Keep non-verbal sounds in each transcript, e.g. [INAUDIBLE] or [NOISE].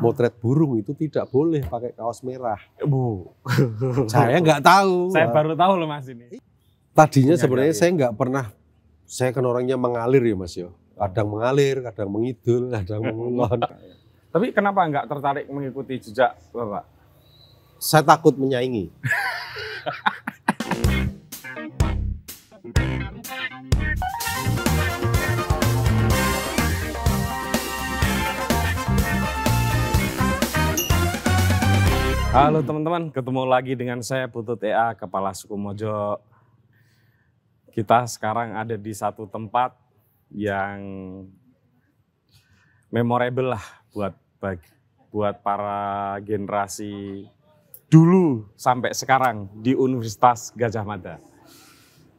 motret burung itu tidak boleh pakai kaos merah. Bu, saya nggak tahu. Saya baru tahu loh mas ini. Tadinya Punya sebenarnya saya ya. nggak pernah, saya kan orangnya mengalir ya mas ya, Kadang mengalir, kadang mengidul, kadang mengulon. [LAUGHS] Tapi kenapa nggak tertarik mengikuti jejak bapak? Saya takut menyaingi. [LAUGHS] Halo teman-teman, ketemu lagi dengan saya Putut EA, Kepala Suku Mojo. Kita sekarang ada di satu tempat yang memorable lah buat buat para generasi dulu sampai sekarang di Universitas Gajah Mada.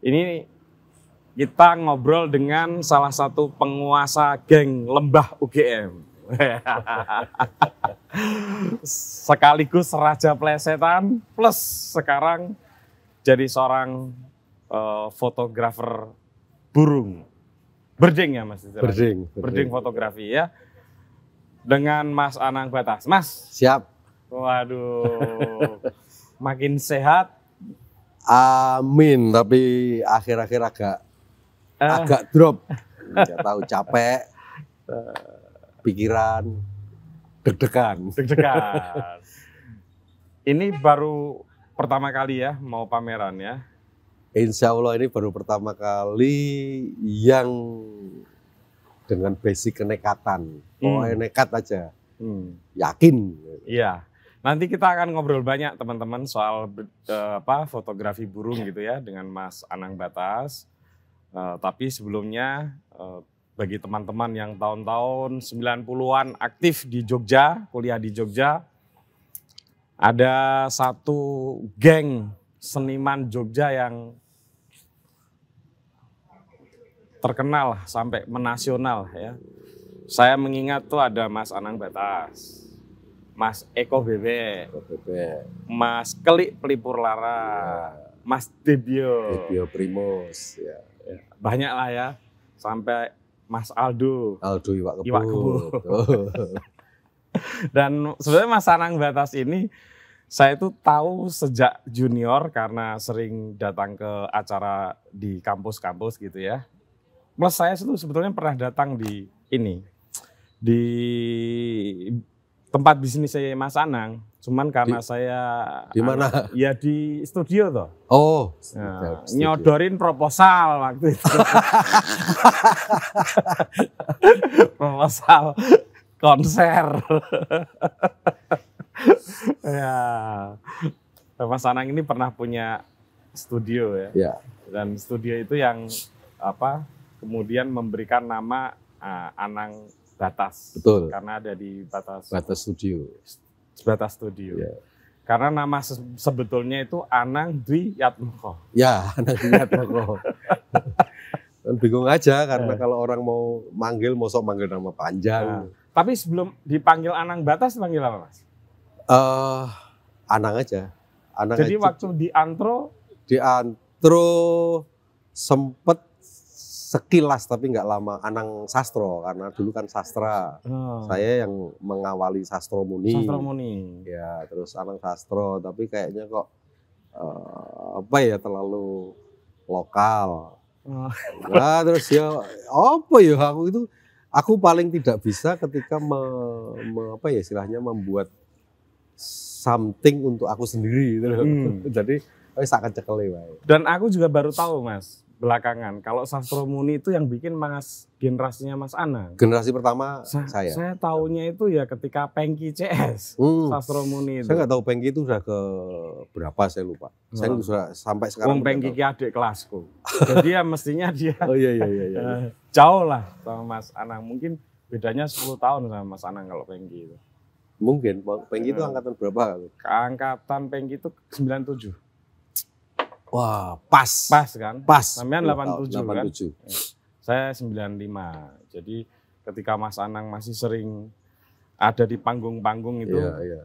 Ini kita ngobrol dengan salah satu penguasa geng Lembah UGM. [LAUGHS] sekaligus raja plesetan plus sekarang jadi seorang uh, fotografer burung berjing ya mas berjing berjing fotografi ya dengan Mas Anang Batas Mas siap waduh makin sehat Amin tapi akhir-akhir agak uh. agak drop nggak tahu capek pikiran Deg-degan. Deg-degan. ini baru pertama kali ya mau pameran ya? Insya Allah ini baru pertama kali yang dengan basic kenekatan. Hmm. Oh enekat nekat aja. Hmm. Yakin. Iya. Nanti kita akan ngobrol banyak teman-teman soal uh, apa fotografi burung gitu ya dengan Mas Anang Batas. Uh, tapi sebelumnya uh, bagi teman-teman yang tahun-tahun 90-an aktif di Jogja, kuliah di Jogja. Ada satu geng seniman Jogja yang terkenal sampai menasional ya. Saya mengingat tuh ada Mas Anang Batas, Mas Eko Bebe, Mas Kelik Pelipur Lara, ya. Mas Debio, Debio Primus, ya. banyak lah ya sampai Mas Aldo. Aldo Iwak Kebo. Iwak Kebo. [LAUGHS] Dan sebenarnya Mas Anang Batas ini saya itu tahu sejak junior karena sering datang ke acara di kampus-kampus gitu ya. Plus saya itu sebetulnya pernah datang di ini di tempat bisnis saya Mas Anang Cuman karena di, saya di mana? Ya di studio toh. Oh. Nah, studio. Nyodorin proposal waktu itu. [LAUGHS] proposal konser. ya. Mas Anang ini pernah punya studio ya. ya. Dan studio itu yang apa? Kemudian memberikan nama uh, Anang Batas. Betul. Karena ada di Batas. Batas Studio Sebatas studio. Yeah. Karena nama sebetulnya itu Anang Dwi Yatmoko. Ya, Anang Dwi Yatmoko. [LAUGHS] Bingung aja karena yeah. kalau orang mau manggil, mau sok manggil nama panjang. Nah, tapi sebelum dipanggil Anang Batas, panggil apa mas? Uh, Anang aja. Anang Jadi aja. waktu di antro? Di antro sempet sekilas tapi nggak lama Anang Sastro karena dulu kan sastra. Oh. Saya yang mengawali Sastro Muni. Sastro Muni. Ya, terus Anang Sastro tapi kayaknya kok uh, apa ya terlalu lokal. Oh. Nah, terus ya apa ya aku itu aku paling tidak bisa ketika me, me, apa ya istilahnya membuat something untuk aku sendiri gitu Hmm. [LAUGHS] Jadi wis sangat cekele Dan aku juga baru tahu, Mas belakangan. Kalau Sastro Muni itu yang bikin Mas generasinya Mas Anang. Generasi pertama Sa saya. Saya tahunya itu ya ketika Pengki CS. Hmm. Sastro Muni itu. Saya nggak tahu Pengki itu sudah ke berapa saya lupa. Hmm. Saya sudah sampai sekarang. Wong Pengki ki adik kelasku. Jadi ya mestinya dia. oh iya iya iya. iya. iya. Eh, jauh lah sama Mas Anang. Mungkin bedanya 10 tahun sama Mas Anang kalau Pengki itu. Mungkin Pengki itu hmm. angkatan berapa? Angkatan Pengki itu 97. Wah, pas. Pas kan? Pas. Sampean 87, 87 kan? Iya. Saya 95. Jadi ketika Mas Anang masih sering ada di panggung-panggung itu. Iya, iya.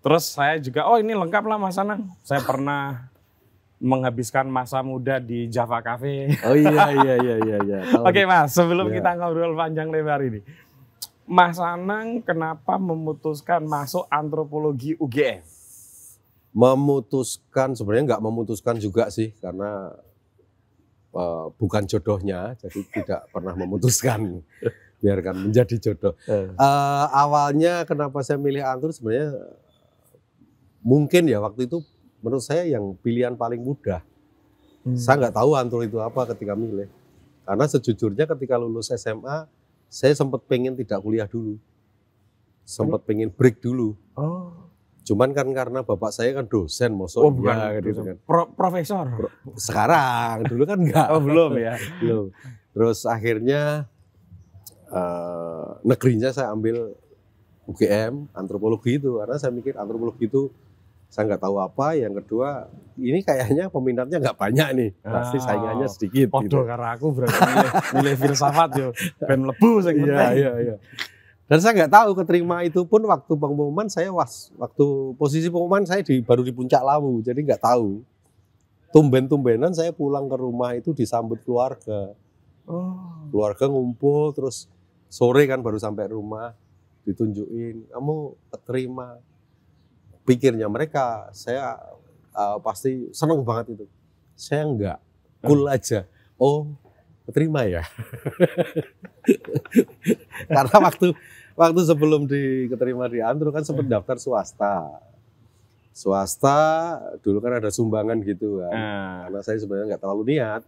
Terus saya juga, oh ini lengkap lah Mas Anang. Saya pernah menghabiskan masa muda di Java Cafe. Oh iya iya iya iya. iya. [LAUGHS] Oke Mas, sebelum iya. kita ngobrol panjang lebar ini, Mas Anang kenapa memutuskan masuk antropologi UGM? memutuskan sebenarnya nggak memutuskan juga sih karena uh, bukan jodohnya jadi tidak pernah memutuskan [LAUGHS] biarkan menjadi jodoh uh. awalnya kenapa saya milih Antur sebenarnya mungkin ya waktu itu menurut saya yang pilihan paling mudah hmm. saya nggak tahu Antur itu apa ketika milih karena sejujurnya ketika lulus SMA saya sempat pengen tidak kuliah dulu sempat pengen break dulu oh Cuman kan karena bapak saya kan dosen, maksudnya oh, iya bukan, gitu kan. Pro, profesor. Pro, sekarang, dulu kan enggak. Oh, belum ya. [LAUGHS] belum. Terus akhirnya uh, negerinya saya ambil UGM antropologi itu karena saya mikir antropologi itu saya nggak tahu apa. Yang kedua, ini kayaknya peminatnya nggak banyak nih. Pasti ah, saingannya sedikit. Oh, gitu. karena aku berarti nilai, filsafat yo, ben lebu saya Iya, iya, iya. Dan saya nggak tahu keterima itu pun waktu pengumuman saya was, waktu posisi pengumuman saya di baru di puncak Lawu, jadi nggak tahu. Tumben-tumbenan saya pulang ke rumah itu disambut keluarga. Oh. Keluarga ngumpul terus sore kan baru sampai rumah ditunjukin kamu keterima. Pikirnya mereka saya uh, pasti seneng banget itu. Saya nggak cool aja. Oh, terima ya. [LAUGHS] Karena waktu waktu sebelum diterima di Andro kan sempat hmm. daftar swasta. Swasta dulu kan ada sumbangan gitu kan. Ah. Karena saya sebenarnya nggak terlalu niat.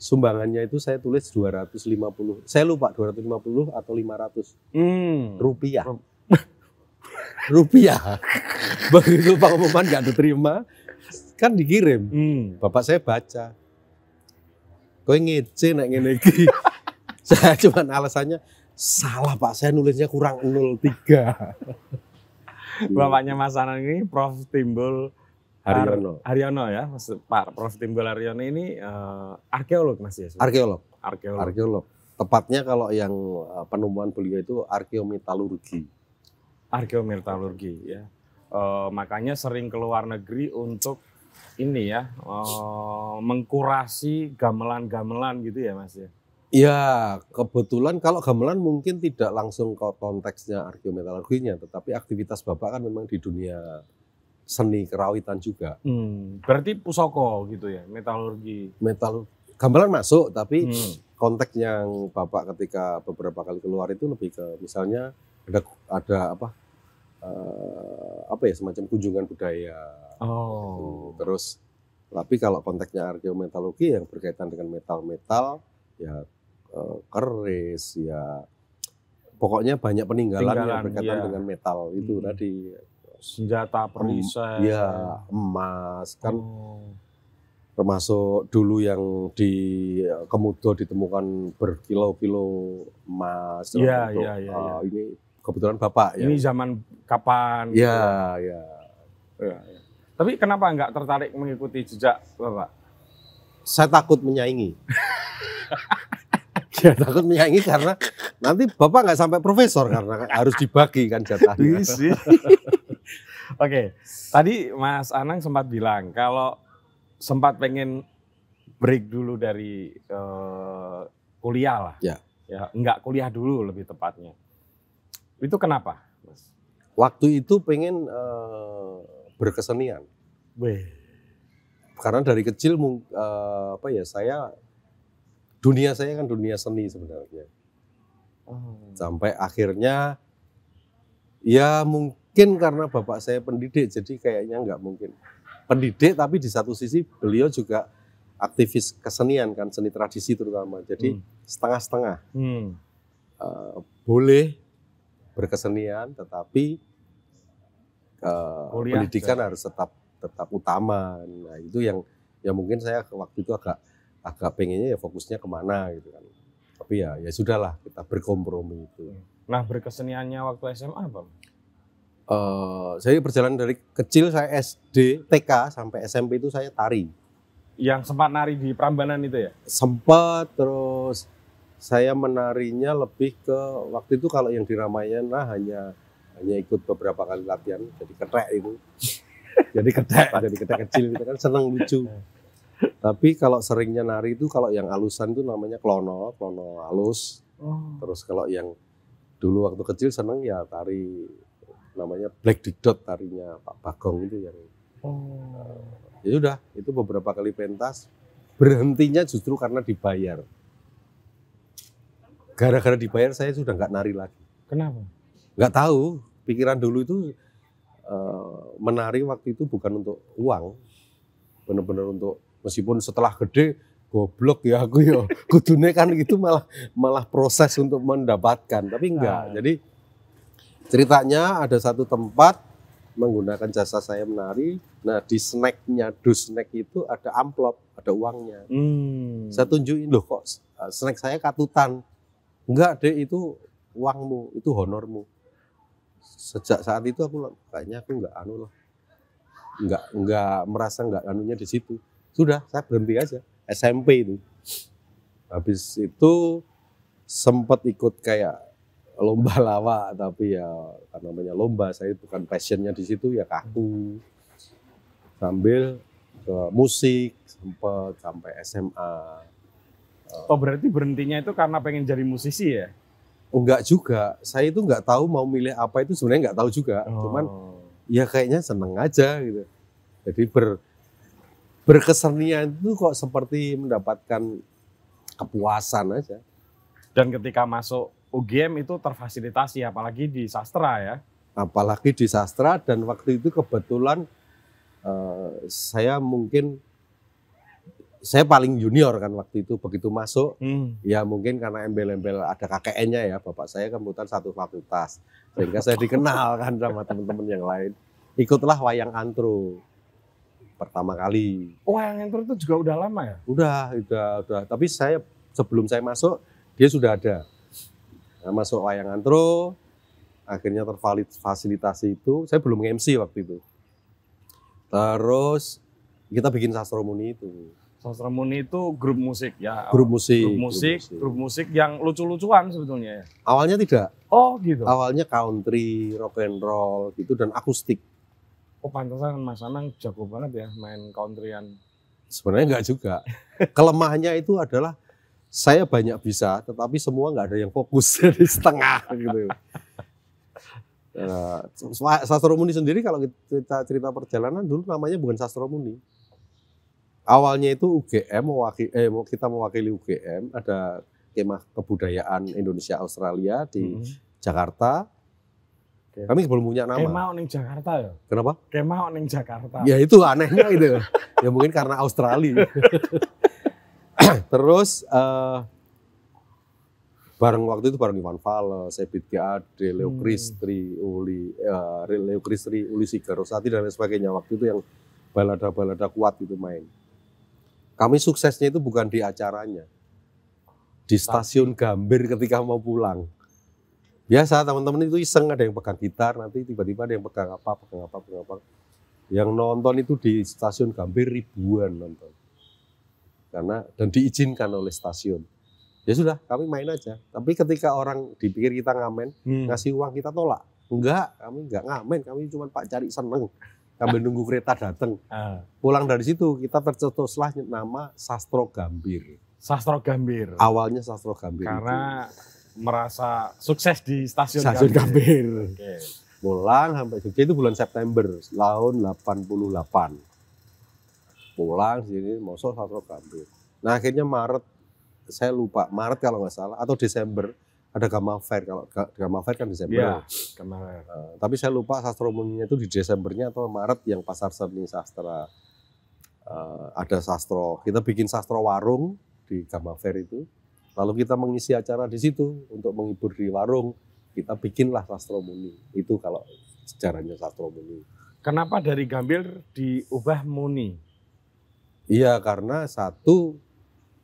Sumbangannya itu saya tulis 250, saya lupa 250 atau 500 hmm. rupiah. [LAUGHS] rupiah. Begitu pengumuman nggak diterima, kan dikirim. Hmm. Bapak saya baca. Kau ngece nak ngene [LAUGHS] saya cuma alasannya salah Pak, saya nulisnya kurang 03. [LAUGHS] Bapaknya Mas anang ini Prof Timbul Haryono. Haryono ya, Pak Prof Timbul Haryono ini uh, arkeolog Mas ya? Arkeolog. Arkeolog. Arkeolog. Tepatnya kalau yang eh, penemuan beliau itu arkeometalurgi. Arkeometalurgi ya. Uh, makanya sering ke luar negeri untuk ini ya, uh, mengkurasi gamelan-gamelan gitu ya Mas ya. Ya, kebetulan kalau gamelan mungkin tidak langsung ke konteksnya arkeometalurginya, tetapi aktivitas Bapak kan memang di dunia seni kerawitan juga. Hmm, berarti pusoko gitu ya, metalurgi. Metal gamelan masuk tapi hmm. konteks yang Bapak ketika beberapa kali keluar itu lebih ke misalnya ada ada apa? Uh, apa ya semacam kunjungan budaya. Gitu. Oh. Gitu. Terus tapi kalau konteksnya arkeometalurgi yang berkaitan dengan metal-metal ya Eh, keris ya pokoknya banyak peninggalan, peninggalan yang berkaitan ya. dengan metal itu hmm. tadi senjata perisai ya emas kan oh. termasuk dulu yang di Kemudo ditemukan berkilo-kilo emas ya, untuk, ya, ya, eh, ya. ini kebetulan bapak ya. ini ya zaman kapan ya gitu. ya. Ya, ya tapi kenapa nggak tertarik mengikuti jejak bapak saya takut menyaingi [LAUGHS] Ya takut menyaingi karena nanti Bapak nggak sampai profesor karena harus dibagi kan jatahnya. [LAUGHS] Oke, okay. tadi Mas Anang sempat bilang kalau sempat pengen break dulu dari uh, kuliah lah. Ya. ya. Enggak kuliah dulu lebih tepatnya. Itu kenapa, Mas? Waktu itu pengen uh, berkesenian. Weh. Karena dari kecil uh, apa ya saya dunia saya kan dunia seni sebenarnya. Oh. Sampai akhirnya ya mungkin karena bapak saya pendidik jadi kayaknya nggak mungkin. Pendidik tapi di satu sisi beliau juga aktivis kesenian kan seni tradisi terutama. Jadi hmm. setengah-setengah. Hmm. hmm. Uh, boleh berkesenian tetapi uh, pendidikan harus tetap tetap utama. Nah, itu yang ya mungkin saya waktu itu agak agak pengennya ya fokusnya kemana gitu kan tapi ya ya sudahlah kita berkompromi itu hmm. nah berkeseniannya waktu SMA bang uh, saya berjalan dari kecil saya SD TK sampai SMP itu saya tari yang sempat nari di Prambanan itu ya? Sempat terus saya menarinya lebih ke waktu itu kalau yang di Ramayana hanya hanya ikut beberapa kali latihan jadi ketek itu. [LAUGHS] jadi ketek, jadi ketek kecil gitu kan seneng lucu. Hmm. Tapi kalau seringnya nari itu kalau yang alusan itu namanya klono, klono alus. Oh. Terus kalau yang dulu waktu kecil seneng ya tari namanya Black dot tarinya Pak Bagong itu yang. Oh. ya sudah, itu beberapa kali pentas berhentinya justru karena dibayar. Gara-gara dibayar saya sudah nggak nari lagi. Kenapa? Nggak tahu. Pikiran dulu itu uh, menari waktu itu bukan untuk uang, benar-benar untuk meskipun setelah gede goblok ya aku ya [LAUGHS] kudune kan itu malah malah proses untuk mendapatkan tapi enggak nah. jadi ceritanya ada satu tempat menggunakan jasa saya menari nah di snacknya dus snack itu ada amplop ada uangnya hmm. saya tunjukin loh kok eh, snack saya katutan enggak deh itu uangmu itu honormu sejak saat itu aku kayaknya aku enggak anu lah, enggak enggak merasa enggak anunya di situ sudah saya berhenti aja SMP itu habis itu sempat ikut kayak lomba [LAUGHS] lawak tapi ya karena namanya lomba saya bukan passionnya di situ ya kaku sambil ke musik sempat sampai SMA oh berarti berhentinya itu karena pengen jadi musisi ya enggak oh, juga saya itu enggak tahu mau milih apa itu sebenarnya enggak tahu juga oh. cuman ya kayaknya seneng aja gitu jadi ber berkesenian itu kok seperti mendapatkan kepuasan aja. Dan ketika masuk UGM itu terfasilitasi apalagi di sastra ya. Apalagi di sastra dan waktu itu kebetulan uh, saya mungkin saya paling junior kan waktu itu begitu masuk hmm. ya mungkin karena embel-embel ada kakeknya ya bapak saya kebetulan satu fakultas sehingga saya dikenal kan sama teman-teman yang lain ikutlah wayang antro pertama kali. Wah, yang Anchor itu juga udah lama ya? Udah, udah, udah. Tapi saya sebelum saya masuk dia sudah ada. Nah, masuk wayang antro, akhirnya tervalid fasilitasi itu. Saya belum MC waktu itu. Terus kita bikin Sastra Muni itu. Sastra Muni itu grup musik ya. Grup musik. Grup musik, grup musik, grup musik yang lucu-lucuan sebetulnya ya. Awalnya tidak. Oh, gitu. Awalnya country, rock and roll gitu dan akustik oh pantesan Mas Anang jago banget ya main countryan. Sebenarnya enggak juga. [LAUGHS] Kelemahannya itu adalah saya banyak bisa, tetapi semua enggak ada yang fokus [LAUGHS] di setengah gitu. Nah, Sastro Muni sendiri kalau kita cerita perjalanan dulu namanya bukan Sastro Muni. Awalnya itu UGM mewakili, eh, kita mewakili UGM ada kemah kebudayaan Indonesia Australia di hmm. Jakarta Iya. kami belum punya nama Kemah Jakarta ya kenapa Kemah Jakarta ya itu anehnya itu ya mungkin karena Australia [COUGHS] terus uh, bareng waktu itu bareng Iwan Fals, Ebit GAD, Leo hmm. Uli, uh, Leo Kristri, Uli Sigarosati dan lain sebagainya waktu itu yang balada-balada kuat itu main. Kami suksesnya itu bukan di acaranya, di stasiun Gambir ketika mau pulang. Biasa teman-teman itu iseng ada yang pegang gitar, nanti tiba-tiba ada yang pegang apa, pegang apa, pegang apa. Yang nonton itu di stasiun Gambir ribuan nonton. Karena dan diizinkan oleh stasiun. Ya sudah, kami main aja. Tapi ketika orang dipikir kita ngamen, hmm. ngasih uang kita tolak. Enggak, kami enggak ngamen, kami cuma Pak cari seneng kami ah. nunggu kereta datang. Ah. Pulang dari situ kita tercetuslah nama Sastro Gambir. Sastro Gambir. Awalnya Sastro Gambir. Karena itu merasa sukses di stasiun, stasiun Gambir. Pulang Okay. Pulang sampai Jogja itu bulan September tahun 88. Pulang sini mosok Satro Gambir. Nah akhirnya Maret saya lupa Maret kalau nggak salah atau Desember ada Gamma Fair kalau Gamma Fair kan Desember. Iya, Gamma Uh, tapi saya lupa sastra umumnya itu di Desembernya atau Maret yang pasar seni sastra uh, ada sastra. Kita bikin sastra warung di Gamma Fair itu. Lalu kita mengisi acara di situ untuk menghibur di warung, kita bikinlah sastromuni. Itu kalau sejarahnya sastromuni. Kenapa dari gambir diubah muni? Iya karena satu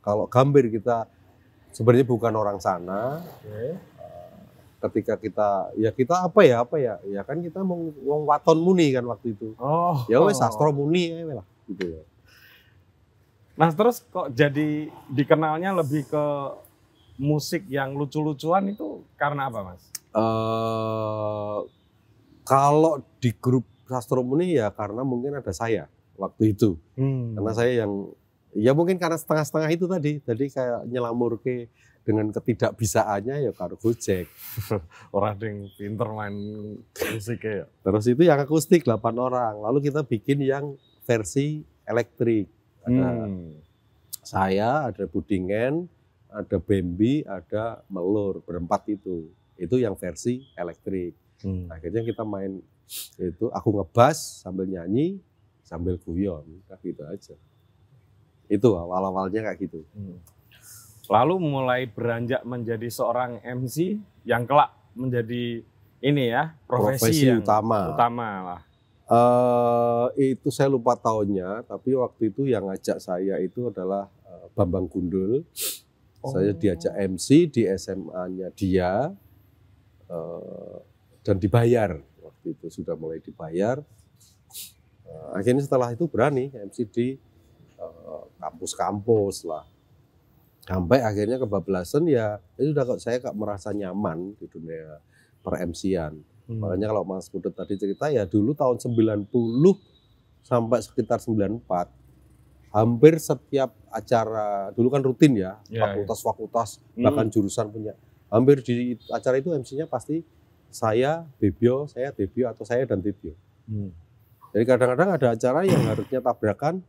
kalau gambir kita sebenarnya bukan orang sana. Okay. Eh, ketika kita ya kita apa ya apa ya ya kan kita mau wong waton muni kan waktu itu. Oh. Ya wes Sastromuni muni ya lah gitu ya. Nah terus kok jadi dikenalnya lebih ke musik yang lucu-lucuan itu karena apa mas? Uh, kalau di grup Sastro Muni ya karena mungkin ada saya waktu itu. Hmm. Karena saya yang ya mungkin karena setengah-setengah itu tadi. Tadi kayak nyelamur ke dengan ketidakbisaannya ya karo Gojek. [LAUGHS] orang yang pinter main musik ya. Terus itu yang akustik 8 orang. Lalu kita bikin yang versi elektrik. Ada hmm. saya, ada Budingen, ada Bambi, ada Melur berempat itu. Itu yang versi elektrik. Hmm. Akhirnya kita main itu aku ngebas sambil nyanyi sambil guyon kayak gitu aja. Itu awal-awalnya kayak gitu. Hmm. Lalu mulai beranjak menjadi seorang MC yang kelak menjadi ini ya profesi, profesi yang utama. Utama lah. Uh, itu saya lupa tahunnya, tapi waktu itu yang ngajak saya itu adalah uh, Bambang Gundul saya oh. diajak MC di SMA-nya dia uh, dan dibayar waktu itu sudah mulai dibayar. Uh, akhirnya setelah itu berani MC di eh, kampus-kampus uh, lah. Sampai akhirnya kebablasan ya itu ya udah kok saya kok merasa nyaman di dunia per MC-an. Hmm. Makanya kalau Mas Budet tadi cerita ya dulu tahun 90 sampai sekitar 94 hampir setiap acara dulu kan rutin ya, ya, ya. fakultas-fakultas yeah, hmm. bahkan hmm. jurusan punya hampir di acara itu MC-nya pasti saya Bebio, saya Debio atau saya dan Debio Hmm. jadi kadang-kadang ada acara yang harusnya tabrakan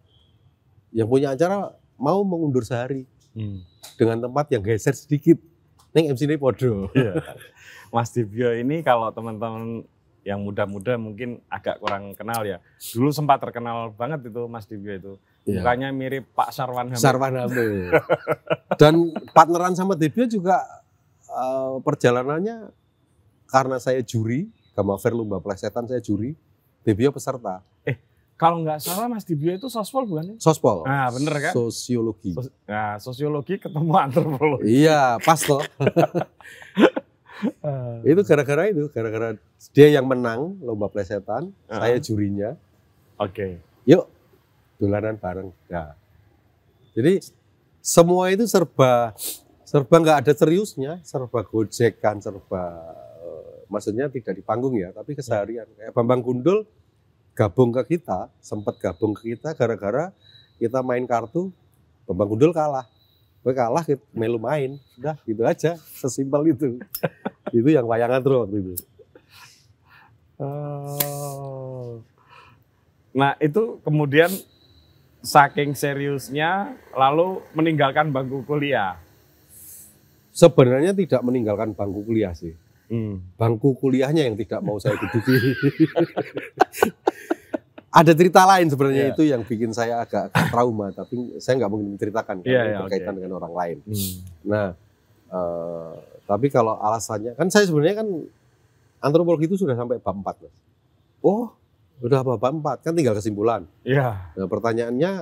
yang punya acara mau mengundur sehari hmm. dengan tempat yang geser sedikit neng MC ini podo [LAUGHS] yeah. Mas Debio ini kalau teman-teman yang muda-muda mungkin agak kurang kenal ya dulu sempat terkenal banget itu Mas Debio itu Ya. mirip Pak Sarwan Hamid. Sarwan Hamid. [LAUGHS] Dan partneran sama Debbie juga uh, perjalanannya karena saya juri, Fair Lomba Plesetan saya juri, Debbie peserta. Eh, kalau nggak salah Mas Dibio itu sospol bukan? Ya? Sospol. Nah bener kan? Sosiologi. Sos nah sosiologi ketemu antropologi. Iya pas loh. [LAUGHS] Eh. itu gara-gara itu, gara-gara dia yang menang lomba plesetan, uh ah. -huh. saya jurinya. Oke. Okay. Yuk dolanan bareng. Ya. Jadi semua itu serba serba nggak ada seriusnya, serba gojekan, serba eh, maksudnya tidak di panggung ya, tapi keseharian. Kayak Bambang Gundul gabung ke kita, sempat gabung ke kita gara-gara kita main kartu, Bambang Gundul kalah. Gue kalah, melu main, udah gitu aja, sesimpel itu. [LAUGHS] itu yang wayangan terus waktu itu. Oh. Nah itu kemudian saking seriusnya lalu meninggalkan bangku kuliah? Sebenarnya tidak meninggalkan bangku kuliah sih. Hmm. Bangku kuliahnya yang tidak mau saya duduki. [LAUGHS] Ada cerita lain sebenarnya yeah. itu yang bikin saya agak, trauma, tapi saya nggak mungkin menceritakan karena yeah, yeah, berkaitan okay. dengan orang lain. Hmm. Nah, uh, tapi kalau alasannya kan saya sebenarnya kan antropologi itu sudah sampai bab 4, Oh, Udah babak empat kan tinggal kesimpulan. Iya. Nah, pertanyaannya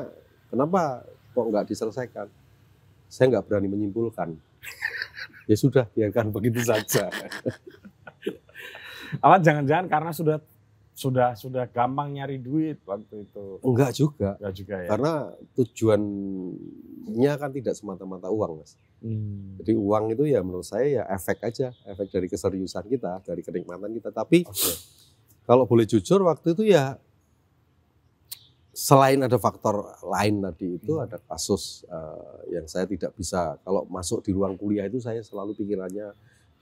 kenapa kok nggak diselesaikan? Saya nggak berani menyimpulkan. [LAUGHS] ya sudah biarkan begitu saja. Alat [LAUGHS] jangan-jangan karena sudah sudah sudah gampang nyari duit waktu itu. Enggak juga. Enggak juga ya. Karena tujuannya kan tidak semata-mata uang, Mas. Hmm. Jadi uang itu ya menurut saya ya efek aja, efek dari keseriusan kita, dari kenikmatan kita. Tapi okay kalau boleh jujur waktu itu ya selain ada faktor lain tadi itu hmm. ada kasus uh, yang saya tidak bisa kalau masuk di ruang kuliah itu saya selalu pikirannya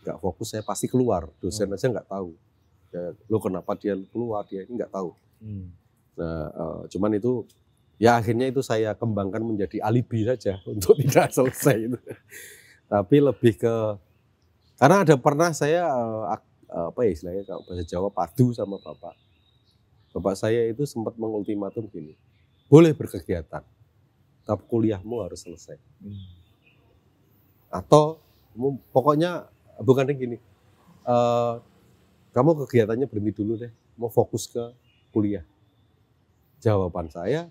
nggak fokus saya pasti keluar dosen hmm. aja nggak tahu ya, lo kenapa dia keluar dia ini nggak tahu hmm. nah uh, cuman itu ya akhirnya itu saya kembangkan menjadi alibi saja [LAUGHS] untuk tidak selesai itu tapi lebih ke karena ada pernah saya uh, apa ya istilahnya kalau bahasa Jawa padu sama bapak. Bapak saya itu sempat mengultimatum gini, boleh berkegiatan, tapi kuliahmu harus selesai. Hmm. Atau pokoknya bukan gini, uh, kamu kegiatannya berhenti dulu deh, mau fokus ke kuliah. Jawaban saya,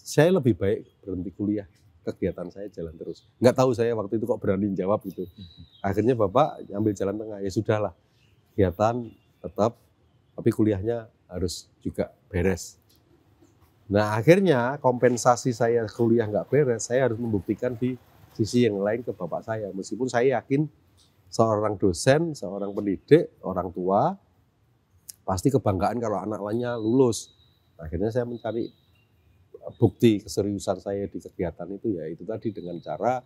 saya lebih baik berhenti kuliah kegiatan saya jalan terus. Nggak tahu saya waktu itu kok berani jawab gitu. Hmm. Akhirnya bapak ambil jalan tengah, ya sudahlah kegiatan tetap, tapi kuliahnya harus juga beres. Nah akhirnya kompensasi saya kuliah nggak beres, saya harus membuktikan di sisi yang lain ke bapak saya. Meskipun saya yakin seorang dosen, seorang pendidik, orang tua, pasti kebanggaan kalau anak lainnya lulus. Nah, akhirnya saya mencari bukti keseriusan saya di kegiatan itu ya itu tadi dengan cara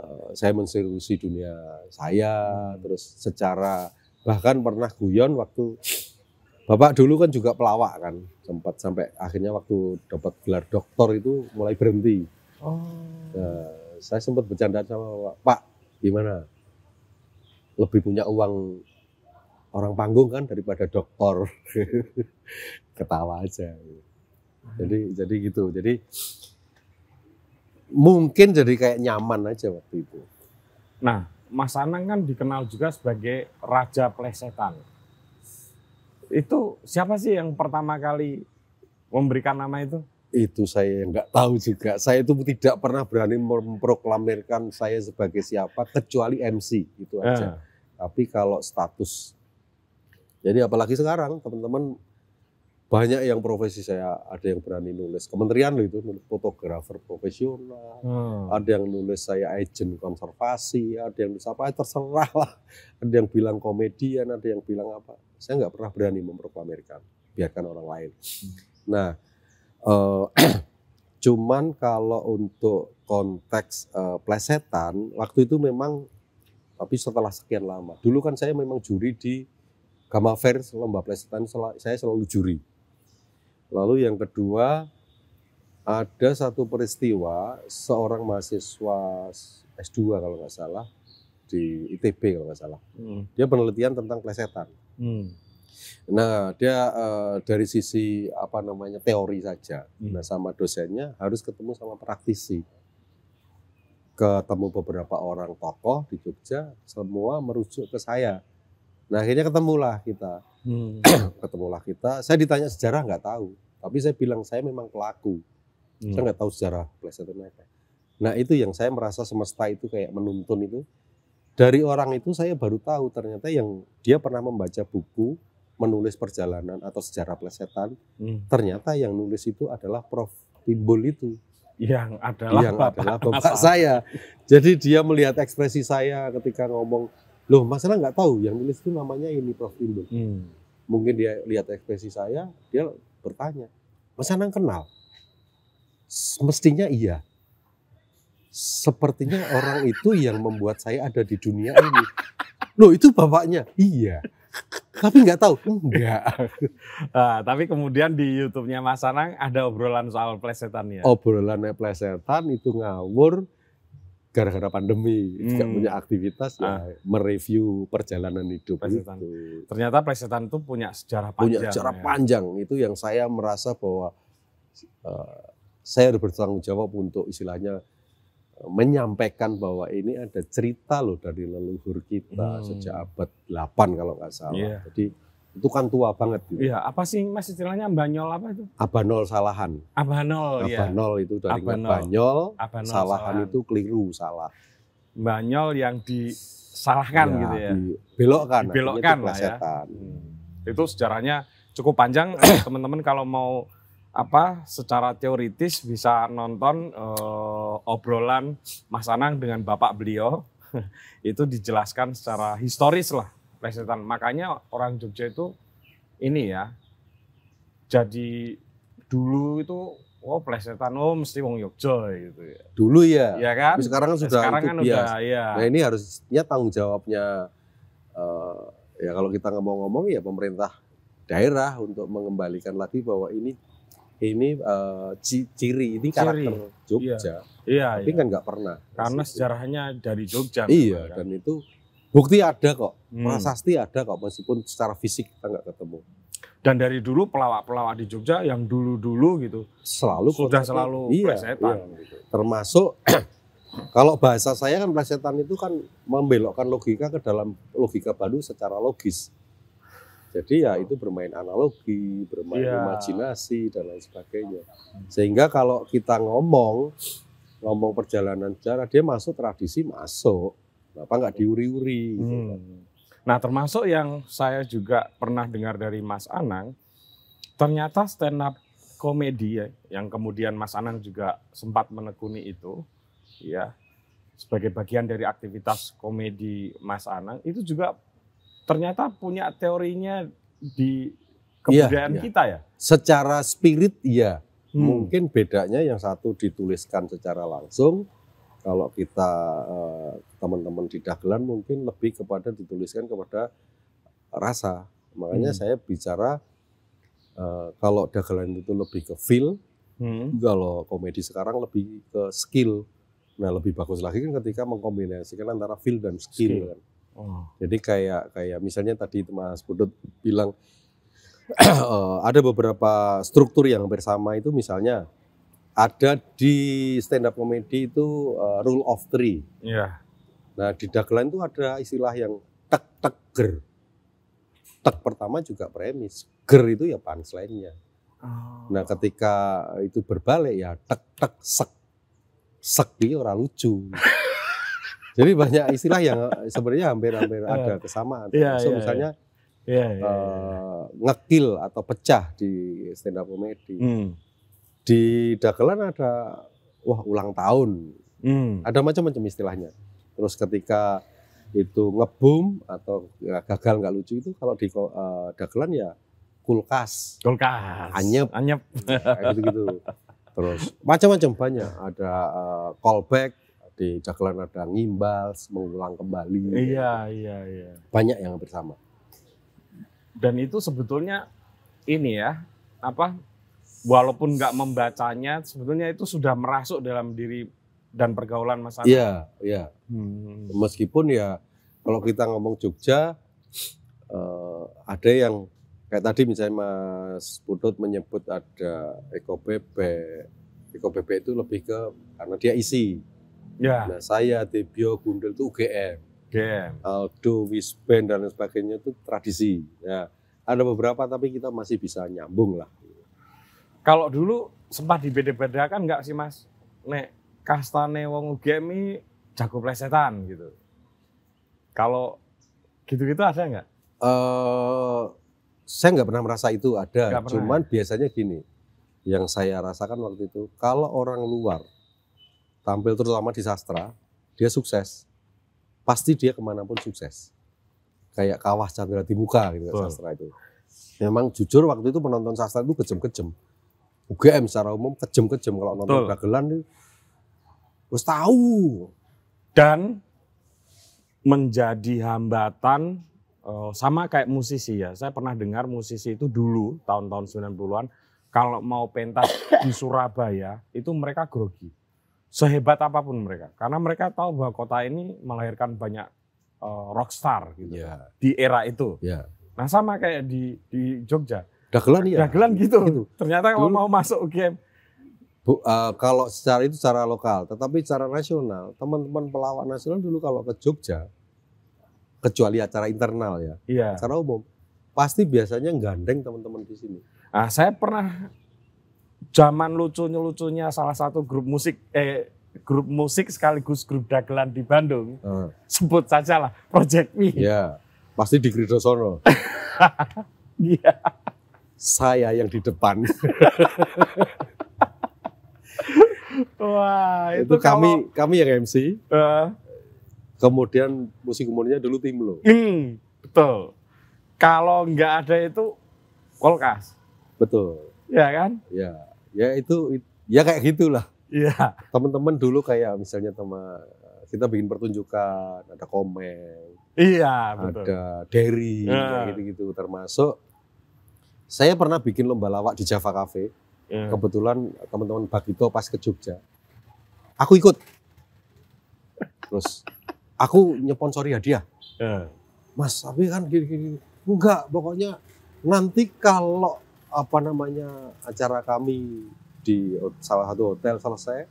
uh, saya menseriusi dunia saya, terus secara bahkan pernah guyon waktu Bapak dulu kan juga pelawak kan, sempat sampai akhirnya waktu dapat gelar doktor itu mulai berhenti. Oh. Nah, saya sempat bercanda sama bapak Pak gimana? Lebih punya uang orang panggung kan daripada doktor. [LAUGHS] Ketawa aja. Jadi jadi gitu. Jadi mungkin jadi kayak nyaman aja waktu itu. Nah, Mas Anang kan dikenal juga sebagai raja plesetan. Itu siapa sih yang pertama kali memberikan nama itu? Itu saya nggak tahu juga. Saya itu tidak pernah berani memproklamirkan saya sebagai siapa kecuali MC itu aja. Eh. Tapi kalau status, jadi apalagi sekarang teman-teman banyak yang profesi saya ada yang berani nulis kementerian loh itu nulis fotografer profesional hmm. ada yang nulis saya agent konservasi ada yang nulis apa ya terserah lah ada yang bilang komedian ada yang bilang apa saya nggak pernah berani memproklamirkan biarkan orang lain hmm. nah uh, [CLEARS THROAT] cuman kalau untuk konteks uh, plesetan waktu itu memang tapi setelah sekian lama dulu kan saya memang juri di Gama Fair lomba plesetan saya selalu juri Lalu yang kedua, ada satu peristiwa seorang mahasiswa S2 kalau nggak salah di ITB kalau nggak salah. Hmm. Dia penelitian tentang plesetan. Hmm. Nah, dia uh, dari sisi apa namanya teori saja. Hmm. Nah, sama dosennya harus ketemu sama praktisi. Ketemu beberapa orang tokoh di Jogja, semua merujuk ke saya Nah akhirnya ketemulah kita, hmm. [CLEARS THROAT] ketemulah kita. Saya ditanya sejarah nggak tahu, tapi saya bilang saya memang pelaku. Hmm. Saya nggak tahu sejarah plesetan Naga. Nah itu yang saya merasa semesta itu kayak menuntun itu. Dari orang itu saya baru tahu ternyata yang dia pernah membaca buku menulis perjalanan atau sejarah plesetan, hmm. ternyata yang nulis itu adalah Prof. Timbul itu. Yang adalah yang bapak, adalah bapak saya. Jadi dia melihat ekspresi saya ketika ngomong Loh, Mas Anang nggak tahu yang nulis itu namanya ini Prof Timbul. Hmm. Mungkin dia lihat ekspresi saya, dia bertanya, Mas Anang kenal? Mestinya iya. Sepertinya orang itu yang membuat saya ada di dunia ini. Loh, itu bapaknya? Iya tapi nggak tahu enggak nah, [LAUGHS] tapi kemudian di YouTube-nya Mas Anang ada obrolan soal plesetan ya obrolan plesetan itu ngawur gara-gara pandemi hmm. tidak punya aktivitas ya ah. mereview perjalanan hidup Presetan. itu. Ternyata Presetan itu punya sejarah panjang. Punya sejarah ya. panjang itu yang saya merasa bahwa uh, saya harus bertanggung jawab untuk istilahnya eh, menyampaikan bahwa ini ada cerita loh dari leluhur kita hmm. sejak abad 8 kalau nggak salah. Yeah. Jadi itu kan tua banget gitu. Iya, apa sih Mas istilahnya banyol apa itu? Abanol salahan. Abanol, iya. abanol ya. Abanol itu dari abanol. banyol, abanol salahan, salahan itu keliru, salah. Banyol yang disalahkan ya, gitu ya. Dibelokkan, dibelokkan lah ya. Hmm. Itu sejarahnya cukup panjang [CLEARS THROAT] eh, teman-teman kalau mau apa secara teoritis bisa nonton uh, obrolan Mas Anang dengan bapak beliau [LAUGHS] itu dijelaskan secara historis lah lesetan. Makanya orang Jogja itu ini ya, jadi dulu itu oh plesetan oh mesti wong Jogja gitu ya. Dulu ya. Iya kan? Tapi sekarang kan sudah sekarang kan bias. udah ya. Nah, ini harusnya tanggung jawabnya uh, ya kalau kita ngomong-ngomong ya pemerintah daerah untuk mengembalikan lagi bahwa ini ini uh, ciri ini ciri. karakter Jogja. Iya. iya Tapi iya. kan nggak pernah. Karena sejarahnya dari Jogja. Iya, kan. dan itu Bukti ada kok, hmm. prasasti ada kok, meskipun secara fisik kita nggak ketemu. Dan dari dulu pelawak-pelawak di Jogja yang dulu-dulu gitu, selalu sudah selalu iya, plesetan. Iya. Gitu. Termasuk [CLEARS THROAT] kalau bahasa saya kan plesetan itu kan membelokkan logika ke dalam logika baru secara logis. Jadi ya itu bermain analogi, bermain yeah. imajinasi dan lain sebagainya. Sehingga kalau kita ngomong ngomong perjalanan sejarah dia masuk tradisi masuk. Bapak nggak diuri-uri. Gitu. Hmm. Kan. Nah termasuk yang saya juga pernah dengar dari Mas Anang, ternyata stand up komedi ya, yang kemudian Mas Anang juga sempat menekuni itu, ya sebagai bagian dari aktivitas komedi Mas Anang itu juga ternyata punya teorinya di iya, kebudayaan iya, kita ya. Secara spirit iya. Hmm. Mungkin bedanya yang satu dituliskan secara langsung, kalau kita eh, teman-teman di dagelan mungkin lebih kepada dituliskan kepada rasa. Makanya hmm. saya bicara eh, kalau dagelan itu lebih ke feel, hmm. kalau komedi sekarang lebih ke skill. Nah, lebih bagus lagi kan ketika mengkombinasikan antara feel dan skill, skill. kan. Oh. Jadi kayak kayak misalnya tadi Mas Budut bilang [CLEARS THROAT] eh, ada beberapa struktur yang bersama itu misalnya ada di stand up comedy itu uh, rule of three. Yeah. Nah di dagelan itu ada istilah yang tek tek ger. Tek pertama juga premis, ger itu ya punchline-nya. Oh. Nah ketika itu berbalik ya tek tek sek sek ini orang lucu. [LAUGHS] Jadi banyak istilah yang sebenarnya hampir-hampir [LAUGHS] ada iya. kesamaan. Yeah, so, yeah, misalnya yeah. Yeah, yeah, yeah. Uh, ngekil atau pecah di stand up comedy. Hmm di dagelan ada wah ulang tahun. Hmm. Ada macam-macam istilahnya. Terus ketika itu ngebum atau ya, gagal nggak lucu itu kalau di uh, dagelan ya kulkas. Kulkas. Anyep. Anyep. Nah, gitu-gitu. Terus macam-macam banyak. Ada uh, callback di dagelan ada ngimbal, mengulang kembali. Iya, iya, iya. Banyak yang bersama Dan itu sebetulnya ini ya, apa walaupun nggak membacanya sebetulnya itu sudah merasuk dalam diri dan pergaulan Mas Anang. Iya, iya. Hmm. Meskipun ya kalau kita ngomong Jogja uh, ada yang kayak tadi misalnya Mas Putut menyebut ada Eko Bebek. Eko Bebek itu lebih ke karena dia isi. Ya. Nah, saya Tibio Gundel itu UGM. UGM. Aldo Wisben dan lain sebagainya itu tradisi. Ya. Ada beberapa tapi kita masih bisa nyambung lah. Kalau dulu sempat dibeda kan enggak sih Mas? Nek kastane wong UGM jago plesetan gitu. Kalau gitu-gitu ada nggak? Uh, saya nggak pernah merasa itu ada. Gak Cuman pernah. Ya? biasanya gini, yang saya rasakan waktu itu, kalau orang luar tampil terutama di sastra, dia sukses, pasti dia kemanapun sukses. Kayak kawah Chandra Muka gitu oh. sastra itu. Memang jujur waktu itu penonton sastra itu kejem-kejem UGM secara umum kejem-kejem kalau nonton Betul. dagelan itu harus tahu dan menjadi hambatan eh, sama kayak musisi ya. Saya pernah dengar musisi itu dulu tahun-tahun 90-an kalau mau pentas di Surabaya itu mereka grogi. Sehebat apapun mereka karena mereka tahu bahwa kota ini melahirkan banyak eh, rockstar gitu yeah. di era itu. Yeah. Nah, sama kayak di di Jogja Dagelan ya Dagelan gitu. gitu. Ternyata kalau mau masuk game. Bu, uh, kalau secara itu secara lokal, tetapi secara nasional, teman-teman pelawak nasional dulu kalau ke Jogja, kecuali acara internal ya, iya. secara umum, pasti biasanya gandeng teman-teman di sini. Ah, saya pernah zaman lucunya lucunya salah satu grup musik, eh grup musik sekaligus grup dagelan di Bandung, uh. sebut saja lah Project Me. Iya, pasti di Gridosono. [LAUGHS] Iya saya yang di depan. [LAUGHS] Wah, itu, itu kami kalau... kami yang MC. Uh. Kemudian musik umurnya dulu tim lo. Hmm, betul. Kalau nggak ada itu kolkas. Betul. Ya kan? Ya, ya itu ya kayak gitulah. Iya. Teman-teman dulu kayak misalnya teman kita bikin pertunjukan, ada komen. Iya, betul. Ada Derry, ya. gitu-gitu termasuk saya pernah bikin lomba lawak di Java Cafe. Yeah. Kebetulan teman-teman Bagito pas ke Jogja. Aku ikut. Terus aku nyeponsori hadiah. Yeah. Mas, tapi kan gini-gini. Enggak, pokoknya nanti kalau apa namanya acara kami di salah satu hotel selesai,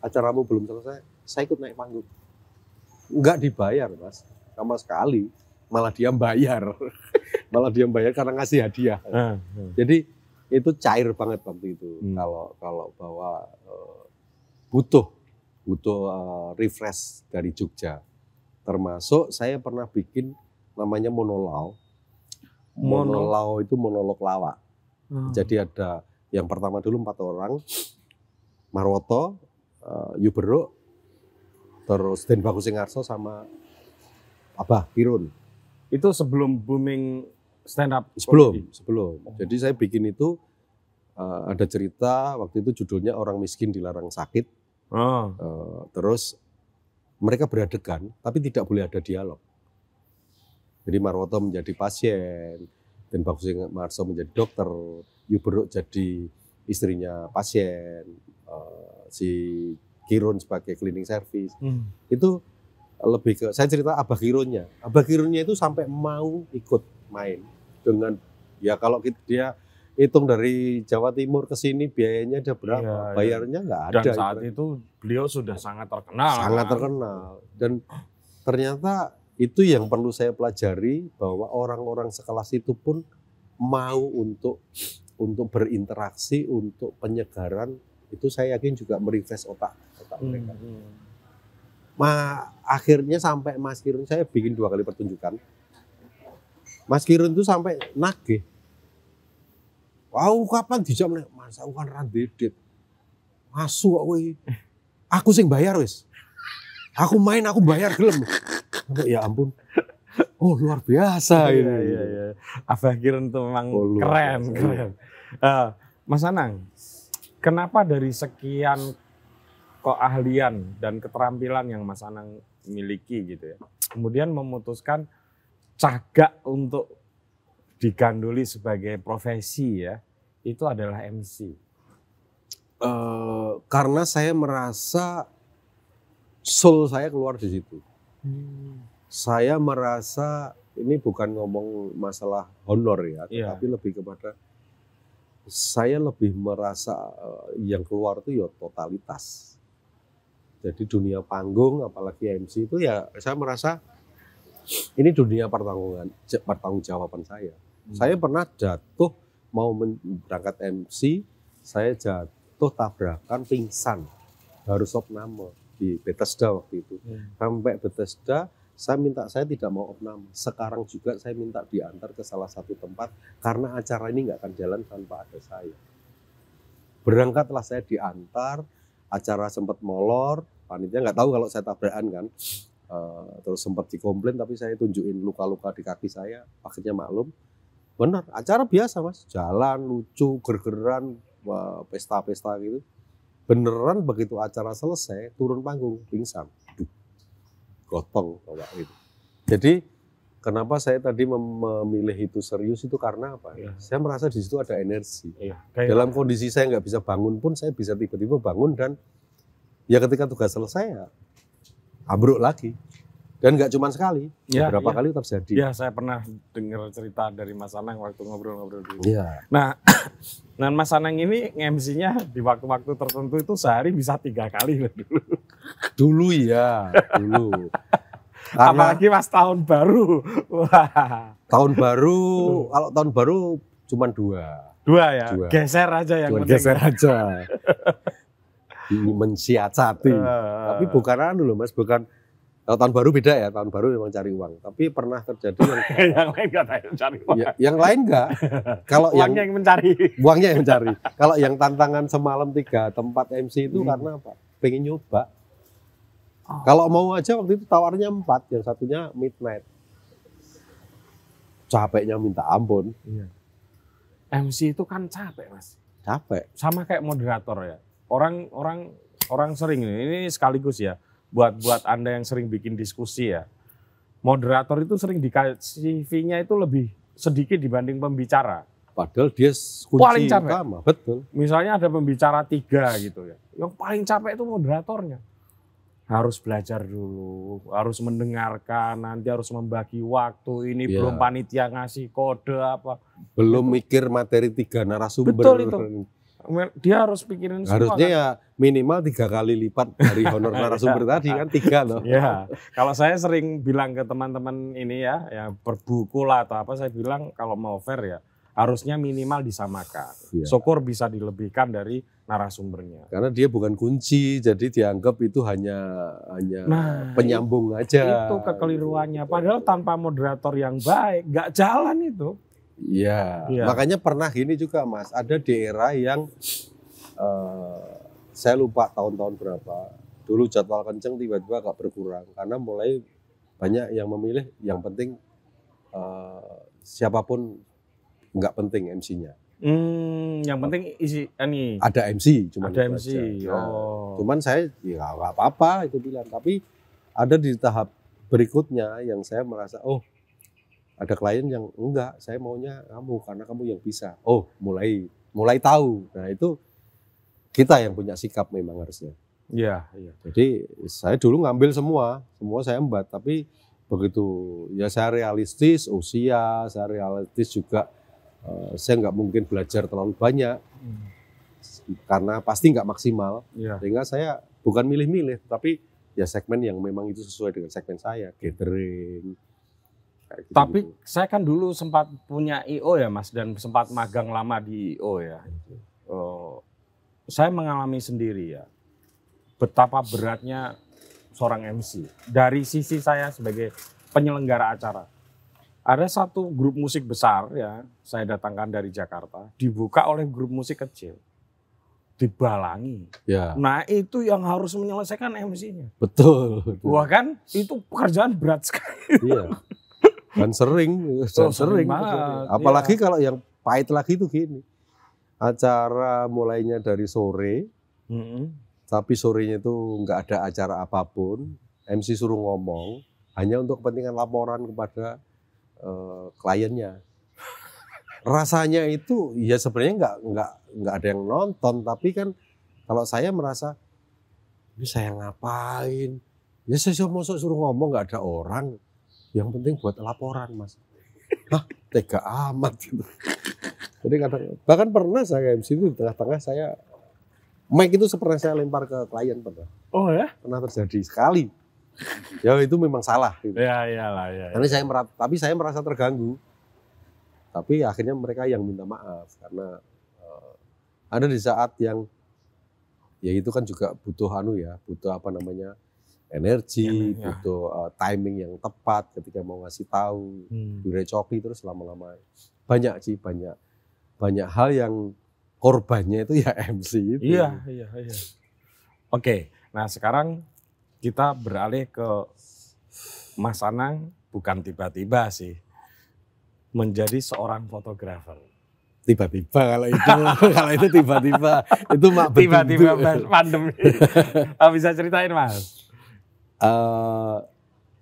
acaramu belum selesai, saya ikut naik panggung. Enggak dibayar, Mas. Sama sekali malah dia bayar [LAUGHS] malah dia bayar karena ngasih hadiah ah, ah. jadi itu cair banget waktu itu hmm. kalau kalau bahwa uh, eh, butuh butuh uh, refresh dari Jogja termasuk saya pernah bikin namanya monolau monolau itu monolog lawak hmm. jadi ada yang pertama dulu empat orang Marwoto uh, Yuberuk terus Den Bagusingarso Singarso sama Abah Pirun itu sebelum booming stand up. Sebelum, comedy. sebelum. Oh. Jadi saya bikin itu uh, ada cerita waktu itu judulnya orang miskin dilarang sakit. Oh. Uh, terus mereka beradegan tapi tidak boleh ada dialog. Jadi Marwoto menjadi pasien, dan Bagus Marso menjadi dokter, Yuberuk jadi istrinya pasien, uh, si Kirun sebagai cleaning service. Hmm. Itu lebih ke saya cerita Abah Kirunnya. Abah Kirunnya itu sampai mau ikut main dengan ya kalau kita, dia hitung dari Jawa Timur ke sini biayanya ada berapa, iya, iya. bayarnya nggak ada. Dan saat itu beliau sudah sangat terkenal. Sangat kan? terkenal dan ternyata itu yang perlu saya pelajari bahwa orang-orang sekelas itu pun mau untuk untuk berinteraksi untuk penyegaran itu saya yakin juga merefresh otak otak mereka. Hmm. hmm ma akhirnya sampai Mas Kirun saya bikin dua kali pertunjukan. Mas Kirun itu sampai nagih. Wow, kapan dijam nih? Mas aku kan randedit. Masuk aku ini. Aku sing bayar wis. Aku main, aku bayar gelem. Ya ampun. Oh luar biasa iya, ini. Iya, iya, iya. Abah Kirun tuh memang oh, keren, keren. Uh, Mas Anang, kenapa dari sekian keahlian dan keterampilan yang Mas Anang miliki gitu ya. Kemudian memutuskan cagak untuk diganduli sebagai profesi ya, itu adalah MC. Uh, eh, karena saya merasa soul saya keluar di situ. Hmm. Saya merasa ini bukan ngomong masalah honor ya, yeah. Iya. tapi lebih kepada saya lebih merasa uh, yang keluar itu ya totalitas jadi dunia panggung, apalagi MC itu ya saya merasa ini dunia pertanggungan pertanggung jawaban saya. Hmm. Saya pernah jatuh mau berangkat MC, saya jatuh tabrakan pingsan, harus opname di Bethesda waktu itu. Hmm. Sampai Bethesda saya minta saya tidak mau opname. Sekarang juga saya minta diantar ke salah satu tempat karena acara ini nggak akan jalan tanpa ada saya. Berangkatlah saya diantar, acara sempat molor, panitia nggak tahu kalau saya tabrakan kan. Uh, terus sempat dikomplain tapi saya tunjukin luka-luka di kaki saya, akhirnya maklum. Benar, acara biasa mas, jalan lucu, gergeran, pesta-pesta gitu. Beneran begitu acara selesai turun panggung pingsan, gotong bapak gitu. Jadi Kenapa saya tadi memilih itu serius itu karena apa? Ya. Saya merasa di situ ada energi. Ya, Dalam kondisi saya nggak bisa bangun pun saya bisa tiba-tiba bangun dan ya ketika tugas selesai ya abruk lagi. Dan nggak cuma sekali, ya, beberapa ya. kali terjadi. Ya, saya pernah dengar cerita dari Mas Anang waktu ngobrol-ngobrol dulu. Ya. Nah, [CLEARS THROAT] nah Mas Anang ini MC-nya di waktu-waktu tertentu itu sehari bisa tiga kali dulu. Iya, dulu ya, [LAUGHS] dulu. Karena Apalagi mas tahun baru. Tahun baru, kalau tahun baru cuma dua. Dua ya? Dua. Geser aja yang Cuman Geser aja. [LAUGHS] Mensiasati. Uh. Tapi bukan anu loh mas, bukan kalau tahun baru beda ya, tahun baru memang cari uang. Tapi pernah terjadi yang, [LAUGHS] yang lain enggak cari uang. Ya, yang lain enggak. [LAUGHS] Kalau yang, yang mencari. Uangnya yang mencari. Kalau yang tantangan semalam tiga tempat MC itu hmm. karena apa? Pengen nyoba. Oh. Kalau mau aja waktu itu tawarnya empat, yang satunya midnight. Capeknya minta ampun. Iya. MC itu kan capek mas. Capek. Sama kayak moderator ya. Orang orang orang sering ini, ini sekaligus ya. Buat buat anda yang sering bikin diskusi ya. Moderator itu sering dikasih cv nya itu lebih sedikit dibanding pembicara. Padahal dia kunci paling capek. utama, betul. Misalnya ada pembicara tiga gitu ya, yang paling capek itu moderatornya harus belajar dulu, harus mendengarkan, nanti harus membagi waktu. Ini ya. belum panitia ngasih kode apa. Belum itu. mikir materi tiga narasumber. Betul itu. Dia harus pikirin Harusnya semua. Harusnya kan? ya minimal tiga kali lipat dari honor [LAUGHS] narasumber iya. tadi kan tiga loh. Ya, kalau saya sering bilang ke teman-teman ini ya, ya berbuku lah atau apa saya bilang kalau mau fair ya harusnya minimal disamakan. Ya. Syukur bisa dilebihkan dari narasumbernya. Karena dia bukan kunci, jadi dianggap itu hanya hanya nah, penyambung aja. Itu kekeliruannya. Gitu. Padahal tanpa moderator yang baik, nggak jalan itu. Iya. Ya. Makanya pernah gini juga, Mas. Ada daerah yang uh, saya lupa tahun-tahun berapa. Dulu jadwal kenceng tiba-tiba agak berkurang karena mulai banyak yang memilih yang penting uh, siapapun nggak penting MC-nya. Hmm, yang penting isi ini. Ada MC, cuma ada MC. Aja. Oh. Nah, cuman saya ya nggak apa-apa itu bilang, tapi ada di tahap berikutnya yang saya merasa oh ada klien yang enggak, saya maunya kamu karena kamu yang bisa. Oh, mulai mulai tahu. Nah, itu kita yang punya sikap memang harusnya. Iya, iya. Jadi saya dulu ngambil semua, semua saya embat, tapi begitu ya saya realistis usia, saya realistis juga Eh, saya nggak mungkin belajar terlalu banyak hmm. karena pasti nggak maksimal yeah. sehingga saya bukan milih-milih tapi ya segmen yang memang itu sesuai dengan segmen saya gathering gitu tapi gitu. saya kan dulu sempat punya io ya mas dan sempat magang lama di io ya oh, saya mengalami sendiri ya betapa beratnya seorang MC dari sisi saya sebagai penyelenggara acara ada satu grup musik besar ya saya datangkan dari Jakarta dibuka oleh grup musik kecil dibalangi. Ya. Nah itu yang harus menyelesaikan MC-nya. Betul, Wah kan itu pekerjaan berat sekali. Iya. Dan sering, oh, sering. sering. Iya. Apalagi ya. kalau yang pahit lagi itu gini. Acara mulainya dari sore, mm -hmm. tapi sorenya itu nggak ada acara apapun. MC suruh ngomong, hanya untuk kepentingan laporan kepada Eh, kliennya. Rasanya itu ya sebenarnya nggak nggak nggak ada yang nonton tapi kan kalau saya merasa ini saya ngapain? Ya saya mau suruh ngomong nggak ada orang. Yang penting buat laporan mas. Hah tega amat gitu. Jadi kadang bahkan pernah saya MC itu di tengah-tengah saya mic itu seperti saya lempar ke klien pernah. Oh ya? Pernah terjadi sekali. [LAUGHS] ya itu memang salah. Gitu. Ya iyalah ya. Karena ya. saya tapi saya merasa terganggu. Tapi akhirnya mereka yang minta maaf karena uh, ada di saat yang ya itu kan juga butuh anu ya, butuh apa namanya energi, ya, ya. butuh uh, timing yang tepat ketika mau ngasih tahu, hmm. direcoki terus lama-lama banyak sih banyak banyak hal yang korbannya itu ya [LAUGHS] MC itu. Iya, iya, iya. Oke, nah sekarang kita beralih ke Mas Anang bukan tiba-tiba sih menjadi seorang fotografer. Tiba-tiba kalau itu [LAUGHS] kalau itu tiba-tiba itu mak [LAUGHS] tiba-tiba pandemi. [LAUGHS] Bisa ceritain mas? Uh,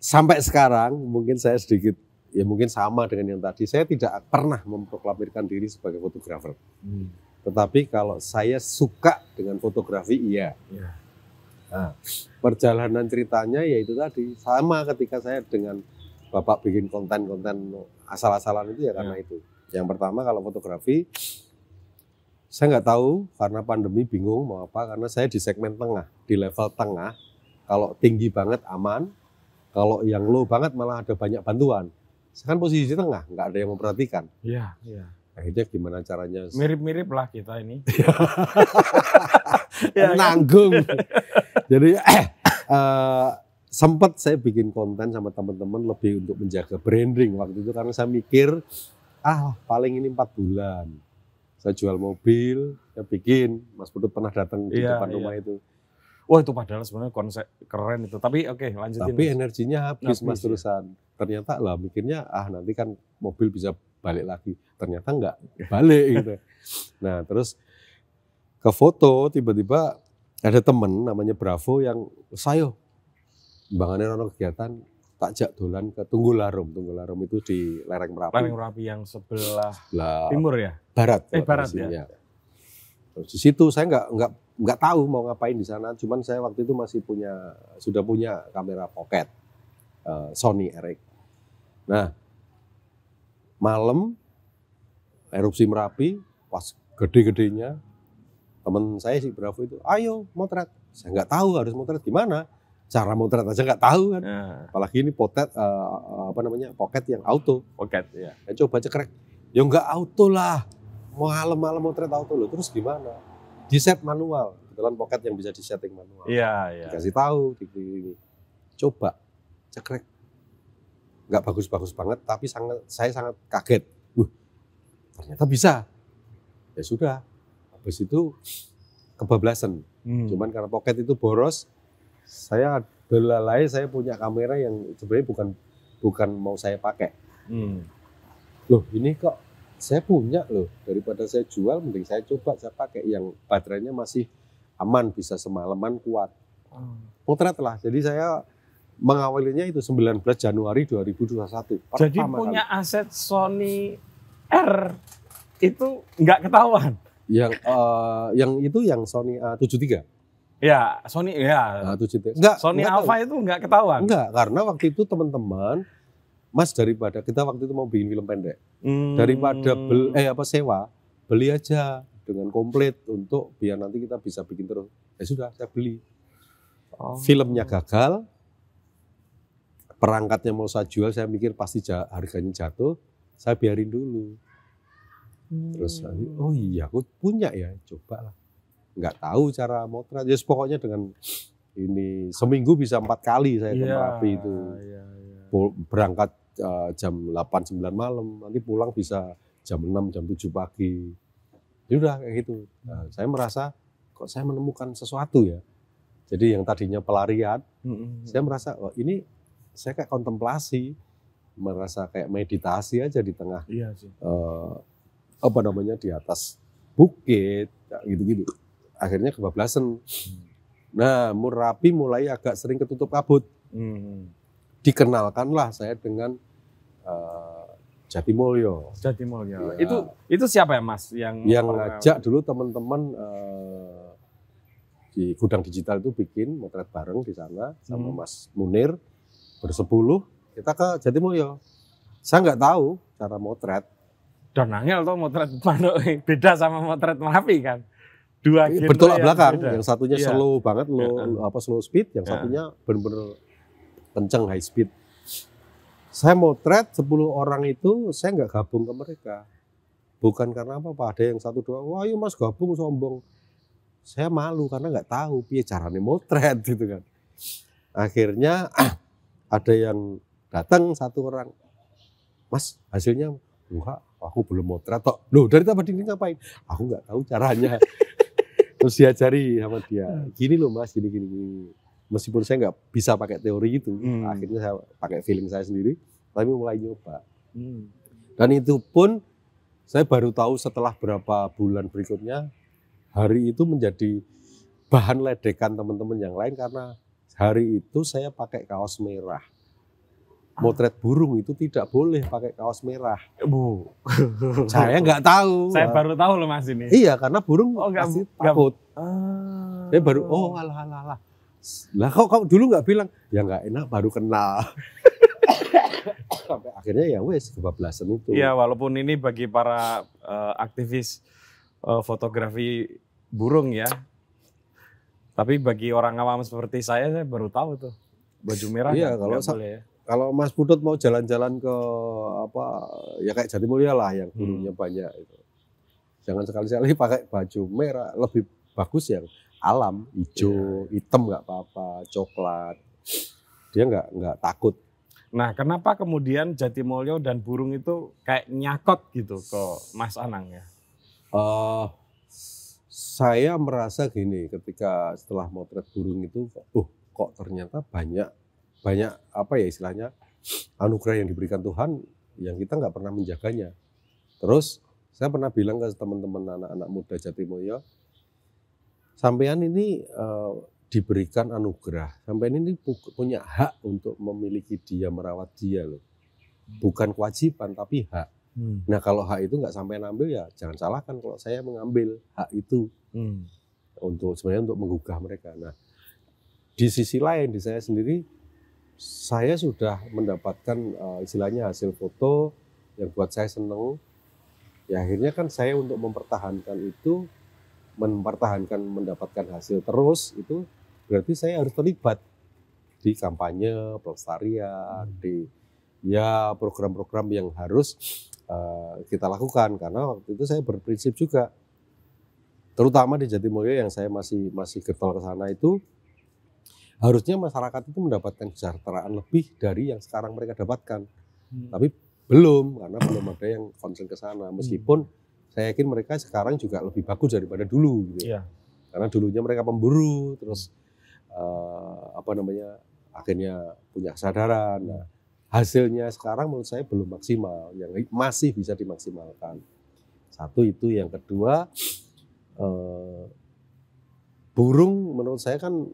sampai sekarang mungkin saya sedikit ya mungkin sama dengan yang tadi. Saya tidak pernah memproklamirkan diri sebagai fotografer. Hmm. Tetapi kalau saya suka dengan fotografi, iya. Yeah. Nah, perjalanan ceritanya yaitu tadi sama ketika saya dengan Bapak bikin konten-konten asal-asalan itu ya karena ya. itu. Yang pertama kalau fotografi saya nggak tahu karena pandemi bingung mau apa karena saya di segmen tengah, di level tengah. Kalau tinggi banget aman, kalau yang low banget malah ada banyak bantuan. Saya kan posisi tengah, nggak ada yang memperhatikan. Iya, iya akhirnya gimana caranya mirip-mirip lah kita ini [LAUGHS] iya, kan? nanggung [LAUGHS] Jadi [COUGHS] eh, uh, sempat saya bikin konten sama teman-teman lebih untuk menjaga branding waktu itu karena saya mikir ah paling ini empat bulan saya jual mobil saya bikin Mas Putut pernah datang di iya, depan iya. rumah itu wah itu padahal sebenarnya konsep keren itu tapi oke okay, lanjutin tapi mas. energinya habis habis mas ya. terusan ya. ternyata lah mikirnya ah nanti kan mobil bisa balik lagi ternyata enggak balik gitu [LAUGHS] nah terus ke foto tiba-tiba ada temen namanya Bravo yang sayo bangannya rono kegiatan takjak dolan ke Tunggularum. Tunggularum itu di lereng Merapi. Lereng Merapi yang sebelah, sebelah timur ya? Barat. Eh barat ya. ya. Terus di situ saya nggak nggak nggak tahu mau ngapain di sana. Cuman saya waktu itu masih punya sudah punya kamera pocket uh, Sony Eric. Nah malam erupsi Merapi pas gede-gedenya teman saya si Bravo itu, ayo motret. Saya nggak tahu harus motret di mana. Cara motret aja nggak tahu kan. Nah. Apalagi ini potet uh, apa namanya pocket yang auto. Pocket iya. ya. Saya coba cekrek. Ya nggak auto lah. Malam-malam motret auto loh. Terus gimana? Di set manual. Kebetulan pocket yang bisa di setting manual. Iya iya. Dikasih tahu. Di, Coba cekrek. Nggak bagus-bagus banget, tapi sangat saya sangat kaget. Wah, ternyata bisa. Ya sudah, habis itu kebablasan. Hmm. Cuman karena pocket itu boros, saya belalai saya punya kamera yang sebenarnya bukan bukan mau saya pakai. Hmm. Loh, ini kok saya punya loh daripada saya jual mending saya coba saya pakai yang baterainya masih aman bisa semalaman kuat. Hmm. Potret lah. Jadi saya mengawalinya itu 19 Januari 2021. Pertama Jadi punya kali. aset Sony R itu nggak ketahuan. Yang uh, yang itu yang Sony eh, A73. Ya, Sony ya. Ah, a 73. Enggak, Sony enggak Alpha tahu. itu enggak ketahuan. Enggak, karena waktu itu teman-teman Mas daripada kita waktu itu mau bikin film pendek. Hmm. Daripada bel, eh apa sewa, beli aja dengan komplit untuk biar nanti kita bisa bikin terus. Ya eh, sudah, saya beli. Oh. Filmnya gagal. Perangkatnya mau saya jual, saya mikir pasti harganya jatuh. Saya biarin dulu. Hmm. Terus oh iya aku punya ya, coba lah Enggak tahu cara motret. Yes, ya, pokoknya dengan ini seminggu bisa empat kali saya ke yeah, Merapi itu. Yeah, yeah. Berangkat uh, jam delapan sembilan malam, nanti pulang bisa jam enam jam tujuh pagi. Ya udah kayak gitu. Nah, saya merasa kok saya menemukan sesuatu ya. Jadi yang tadinya pelarian, mm -hmm. saya merasa oh, ini saya kayak kontemplasi, merasa kayak meditasi aja di tengah. Iya sih. Uh, apa namanya di atas bukit gitu-gitu. Akhirnya kebablasan. Nah, murapi mulai agak sering ketutup kabut. Hmm. Dikenalkanlah saya dengan uh, Jatimulyo. Jatimulyo. Ya. Itu itu siapa ya Mas yang yang ngajak dulu teman-teman uh, di gudang digital itu bikin motret bareng di sana sama hmm. Mas Munir bersepuluh kita ke Jatimulyo. Saya nggak tahu cara motret, Don Angel tuh motret Manuk eh, beda sama motret Merapi kan. Dua iya, betul yang belakang. Beda. Yang satunya yeah. slow banget lo yeah. apa slow speed, yang yeah. satunya benar-benar kenceng high speed. Saya motret 10 orang itu saya nggak gabung ke mereka. Bukan karena apa, Pak. Ada yang satu dua, wah yuk mas gabung sombong. Saya malu karena nggak tahu piye caranya motret [LAUGHS] gitu kan. Akhirnya ah, [CLEARS THROAT] ada yang datang satu orang, mas hasilnya enggak aku belum motret tok. Loh, dari tadi ini ngapain? Aku nggak tahu caranya. [LAUGHS] Terus cari sama dia. Gini loh Mas, gini gini gini. Meskipun saya nggak bisa pakai teori itu, hmm. akhirnya saya pakai feeling saya sendiri, tapi mulai nyoba. Hmm. Dan itu pun saya baru tahu setelah berapa bulan berikutnya hari itu menjadi bahan ledekan teman-teman yang lain karena hari itu saya pakai kaos merah motret burung itu tidak boleh pakai kaos merah. Bu, saya nggak tahu. Saya baru tahu loh mas ini. Iya, karena burung oh, gak, pasti takut. Ah. Saya baru, oh alah alah alah. Lah kok, kok dulu nggak bilang, ya nggak enak baru kenal. Sampai akhirnya ya wes kebablasan itu. Iya, walaupun ini bagi para uh, aktivis uh, fotografi burung ya. Tapi bagi orang awam seperti saya, saya baru tahu tuh baju merah. Iya, kalau boleh ya kalau Mas Budut mau jalan-jalan ke apa ya kayak Jati Mulia lah yang gunungnya hmm. banyak itu. Jangan sekali-sekali pakai baju merah, lebih bagus yang alam, hijau, yeah. hitam nggak apa-apa, coklat. Dia nggak nggak takut. Nah, kenapa kemudian Jatimulyo dan burung itu kayak nyakot gitu ke Mas Anang ya? Uh, saya merasa gini ketika setelah motret burung itu, oh kok ternyata banyak banyak apa ya istilahnya anugerah yang diberikan Tuhan yang kita nggak pernah menjaganya. Terus saya pernah bilang ke teman-teman anak-anak muda Jatimoyo, sampean ini uh, diberikan anugerah, sampean ini punya hak untuk memiliki dia, merawat dia loh. Bukan kewajiban tapi hak. Hmm. Nah kalau hak itu nggak sampean ambil ya jangan salahkan kalau saya mengambil hak itu hmm. untuk sebenarnya untuk menggugah mereka. Nah di sisi lain di saya sendiri saya sudah mendapatkan uh, istilahnya hasil foto yang buat saya seneng. Ya akhirnya kan saya untuk mempertahankan itu, mempertahankan mendapatkan hasil terus itu berarti saya harus terlibat di kampanye pelestarian, hmm. di ya program-program yang harus uh, kita lakukan karena waktu itu saya berprinsip juga terutama di Jatimulyo yang saya masih masih getol ke sana itu harusnya masyarakat itu mendapatkan kesejahteraan lebih dari yang sekarang mereka dapatkan. Hmm. Tapi belum karena belum ada yang konsen ke sana. Hmm. Meskipun hmm. saya yakin mereka sekarang juga lebih bagus daripada dulu gitu. Ya. Karena dulunya mereka pemburu terus uh, apa namanya? akhirnya punya kesadaran. Nah, hasilnya sekarang menurut saya belum maksimal yang masih bisa dimaksimalkan. Satu itu yang kedua uh, burung menurut saya kan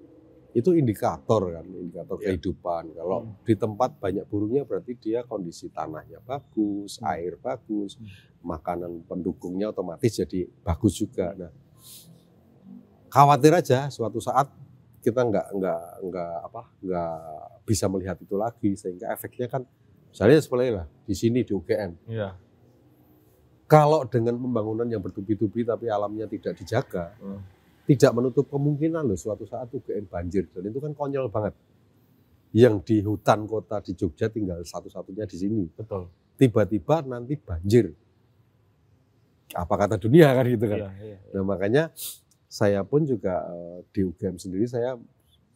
itu indikator kan, indikator yeah. kehidupan. Kalau hmm. di tempat banyak burungnya berarti dia kondisi tanahnya bagus, hmm. air bagus, hmm. makanan pendukungnya otomatis jadi bagus juga. Nah, khawatir aja suatu saat kita nggak nggak nggak apa nggak bisa melihat itu lagi sehingga efeknya kan misalnya seperti lah di sini di UGM. Yeah. Kalau dengan pembangunan yang bertubi-tubi tapi alamnya tidak dijaga, hmm tidak menutup kemungkinan loh suatu saat UGM banjir dan itu kan konyol banget. Yang di hutan kota di Jogja tinggal satu-satunya di sini. Betul. Tiba-tiba nanti banjir. Apa kata dunia kan gitu kan. Iya, iya, iya. Nah makanya saya pun juga eh, di UGM sendiri saya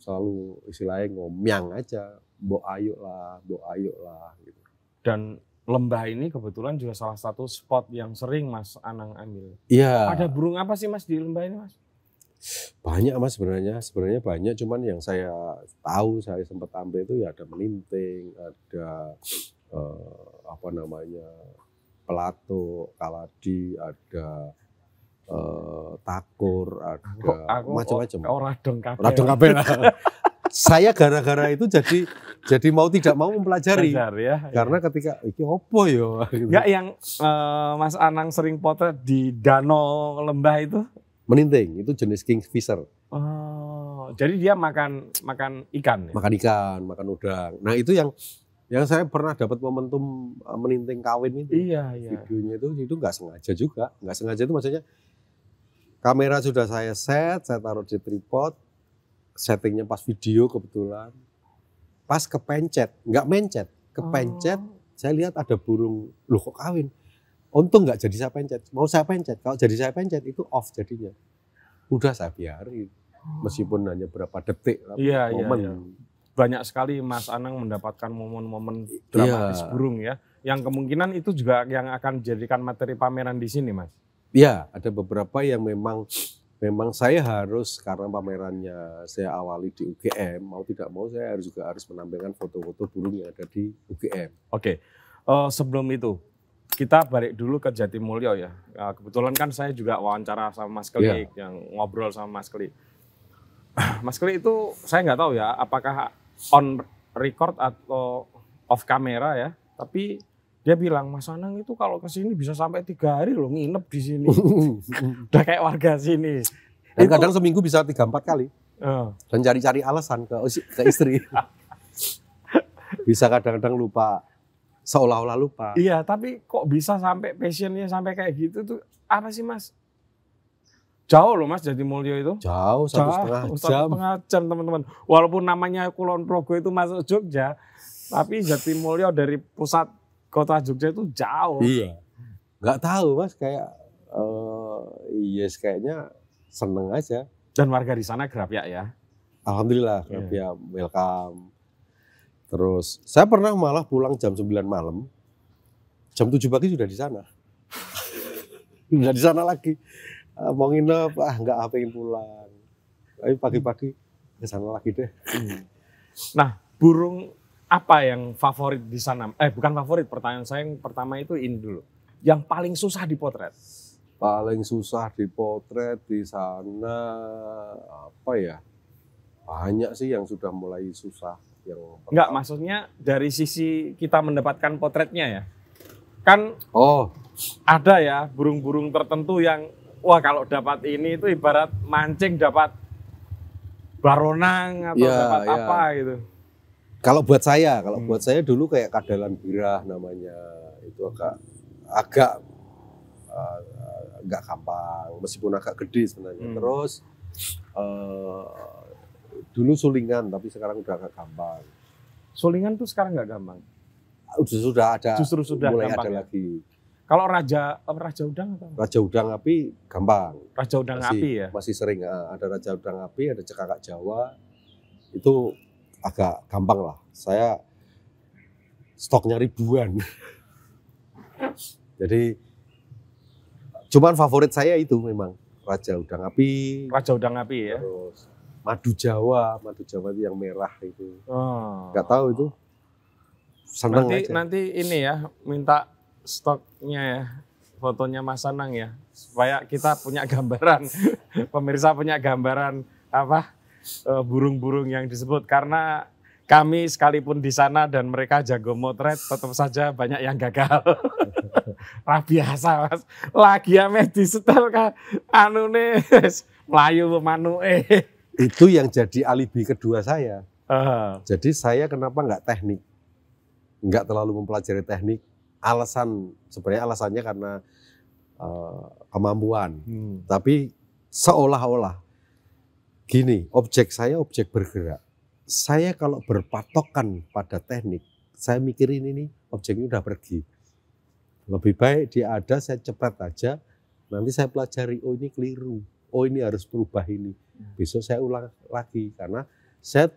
selalu istilahnya ngomyang aja, bo ayo lah, bo ayo lah gitu. Dan lembah ini kebetulan juga salah satu spot yang sering Mas Anang ambil. Iya. Ada burung apa sih Mas di lembah ini Mas? Banyak mas sebenarnya, sebenarnya banyak. Cuman yang saya tahu, saya sempat tampil itu ya ada melinting, ada eh, apa namanya pelato, kaladi, ada eh, takur, ada macam-macam. orang radong kabel. Radong saya gara-gara itu jadi jadi mau tidak mau mempelajari. Belajar, ya, Karena ya. ketika itu opo yo. Gitu. yang uh, Mas Anang sering potret di danau lembah itu meninting itu jenis kingfisher. Oh, jadi dia makan makan ikan. Ya? Makan ikan, makan udang. Nah itu yang yang saya pernah dapat momentum e, meninting kawin itu. Iya, iya. Videonya itu itu nggak sengaja juga, nggak sengaja itu maksudnya kamera sudah saya set, saya taruh di tripod, settingnya pas video kebetulan, pas kepencet, nggak mencet, kepencet. Oh. Saya lihat ada burung, loh kok kawin? Untung nggak jadi saya pencet. Mau saya pencet, kalau jadi saya pencet itu off jadinya. Udah saya biarin. Oh. Meskipun hanya berapa detik, iya, iya, momen. Iya, iya. Banyak sekali Mas Anang mendapatkan momen-momen iya. dramatis iya. burung ya. Yang kemungkinan itu juga yang akan dijadikan materi pameran di sini Mas. Iya, ada beberapa yang memang memang saya harus karena pamerannya saya awali di UGM mau tidak mau saya harus juga harus menampilkan foto-foto burung yang ada di UGM. Oke, uh, sebelum itu kita balik dulu ke Jatimulyo ya. Ah, kebetulan kan saya juga wawancara sama Mas Keli, yeah. yang ngobrol sama Mas Keli. [CLEARS THROAT] Mas Keli itu saya nggak tahu ya, apakah on record atau off kamera ya. Tapi dia bilang Mas Anang itu kalau ke sini bisa sampai tiga hari loh nginep di sini. [LAUGHS] Udah kayak warga sini. Dan itu, kadang seminggu bisa tiga empat kali. Uh. Dan cari-cari alasan ke ke istri. [LAUGHS] bisa kadang-kadang lupa seolah-olah lupa. Iya, tapi kok bisa sampai passionnya sampai kayak gitu tuh apa sih mas? Jauh loh mas jadi Mulyo itu. Jauh, satu setengah jam. Satu setengah jam teman-teman. Walaupun namanya Kulon Progo itu masuk Jogja, tapi jadi Mulyo dari pusat kota Jogja itu jauh. Iya. Gak tahu mas kayak uh, eh, yes iya kayaknya seneng aja. Dan warga di sana kerap ya ya. Alhamdulillah kerap yeah. ya welcome Terus saya pernah malah pulang jam 9 malam. Jam 7 pagi sudah di sana. sudah [LAUGHS] di sana lagi. Ah, mau nginep, ah nggak apa-apa ah, ingin pulang. Tapi pagi-pagi ke sana lagi deh. Hmm. Nah, burung apa yang favorit di sana? Eh, bukan favorit. Pertanyaan saya yang pertama itu ini dulu. Yang paling susah dipotret? Paling susah dipotret di sana apa ya? Banyak sih yang sudah mulai susah yang Enggak, maksudnya dari sisi kita mendapatkan potretnya ya. Kan oh, ada ya burung-burung tertentu yang wah kalau dapat ini itu ibarat mancing dapat baronang atau ya, dapat ya. apa gitu. Kalau buat saya, kalau hmm. buat saya dulu kayak kadalan birah namanya itu agak agak uh, gampang meskipun agak gede sebenarnya. Hmm. Terus uh, dulu sulingan tapi sekarang udah agak gampang. Sulingan tuh sekarang nggak gampang. Sudah sudah ada. Justru sudah mulai gampang ada ya? lagi. Kalau raja raja udang atau? Raja udang api gampang. Raja udang masih, api ya. Masih sering ah, ada raja udang api, ada cekakak Jawa. Itu agak gampang lah. Saya stoknya ribuan. [LAUGHS] Jadi cuman favorit saya itu memang raja udang api. Raja udang api ya. Terus madu Jawa, madu Jawa itu yang merah itu. Oh. Gak tahu itu. Senang nanti aja. nanti ini ya minta stoknya ya fotonya Mas Anang ya supaya kita punya gambaran [LAUGHS] pemirsa punya gambaran apa eh, burung-burung yang disebut karena kami sekalipun di sana dan mereka jago motret tetap saja banyak yang gagal. Lah [LAUGHS] biasa Mas. Lagi ya di setel kan anu nih [LAUGHS] Melayu manuke. Eh. Itu yang jadi alibi kedua saya. Aha. Jadi saya kenapa nggak teknik, nggak terlalu mempelajari teknik. Alasan sebenarnya alasannya karena uh, kemampuan. Hmm. Tapi seolah-olah gini, objek saya objek bergerak. Saya kalau berpatokan pada teknik, saya mikirin ini objeknya udah pergi. Lebih baik dia ada, saya cepat aja. Nanti saya pelajari, oh ini keliru, oh ini harus berubah ini Besok saya ulang lagi karena saya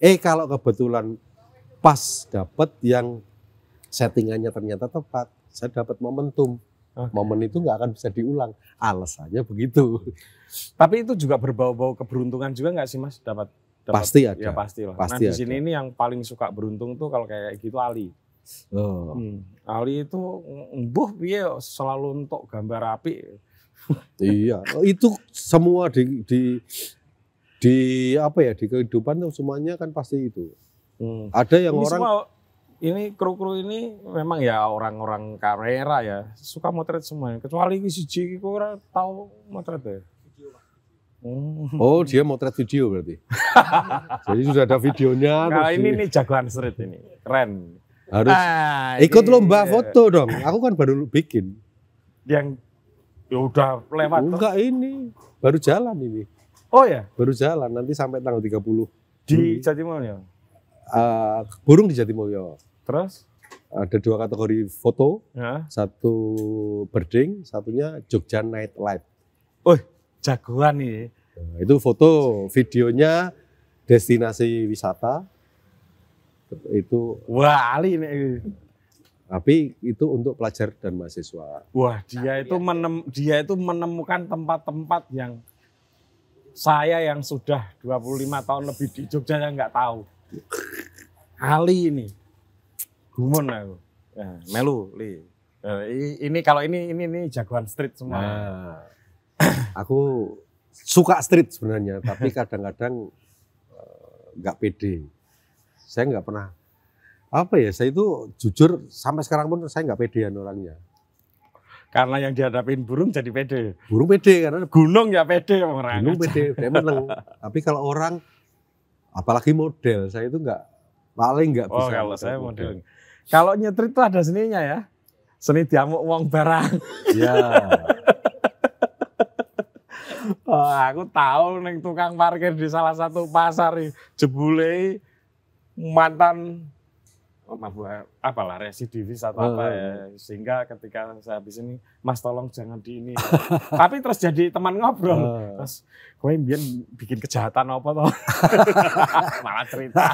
eh kalau kebetulan pas dapat yang settingannya ternyata tepat, saya dapat momentum. Okay. Momen itu nggak akan bisa diulang. Alasannya begitu. Tapi itu juga berbau-bau keberuntungan juga nggak sih mas dapat? pasti ada. Ya lah. Pasti nah di sini ini yang paling suka beruntung tuh kalau kayak gitu Ali. Oh. Hmm. Ali itu mbuh dia selalu untuk gambar api iya, oh, itu semua di di di apa ya di kehidupan tuh semuanya kan pasti itu. Hmm. Ada yang ini orang semua, ini kru-kru ini memang ya orang-orang karera ya suka motret semuanya. Kecuali si Jiki kurang tahu motret ya. Hmm. Oh. dia motret video berarti. [LAUGHS] Jadi sudah ada videonya. Nah, ini nih jagoan street ini. Keren. Harus ah, ikut lomba iya. foto dong. Aku kan baru bikin. Yang Ya udah lewat. Oh, enggak ini, baru jalan ini. Oh ya? Baru jalan, nanti sampai tanggal 30. Di hmm. Jatimulyo? Uh, burung di Jatimulyo. Terus? Ada dua kategori foto, ya. satu berding, satunya Jogja Night Live. Oh, jagoan nih. Nah, itu foto, videonya destinasi wisata. Itu. Wah, ali ini. Tapi itu untuk pelajar dan mahasiswa. Wah, dia nah, itu iya. menem, dia itu menemukan tempat-tempat yang saya yang sudah 25 tahun lebih di Jogja yang nggak tahu. Ali ini, gumun aku. Ya, melu, li. Ya, ini kalau ini ini ini jagoan street semua. Nah, aku suka street sebenarnya, tapi [LAUGHS] kadang-kadang eh, nggak uh, pede. Saya nggak pernah apa ya saya itu jujur sampai sekarang pun saya nggak pede kan orangnya karena yang dihadapin burung jadi pede burung pede karena gunung ya pede orang gunung aja. pede dia menang tapi kalau orang apalagi model saya itu nggak paling nggak oh, bisa oh, kalau saya model. model kalau nyetrit itu ada seninya ya seni diamuk uang barang ya oh, [LAUGHS] aku tahu neng tukang parkir di salah satu pasar jebule mantan membuat apalah residivis atau apa ya sehingga ketika saya habis ini mas tolong jangan di ini [LAUGHS] tapi terus jadi teman ngobrol terus gue biar bikin kejahatan apa toh [LAUGHS] malah cerita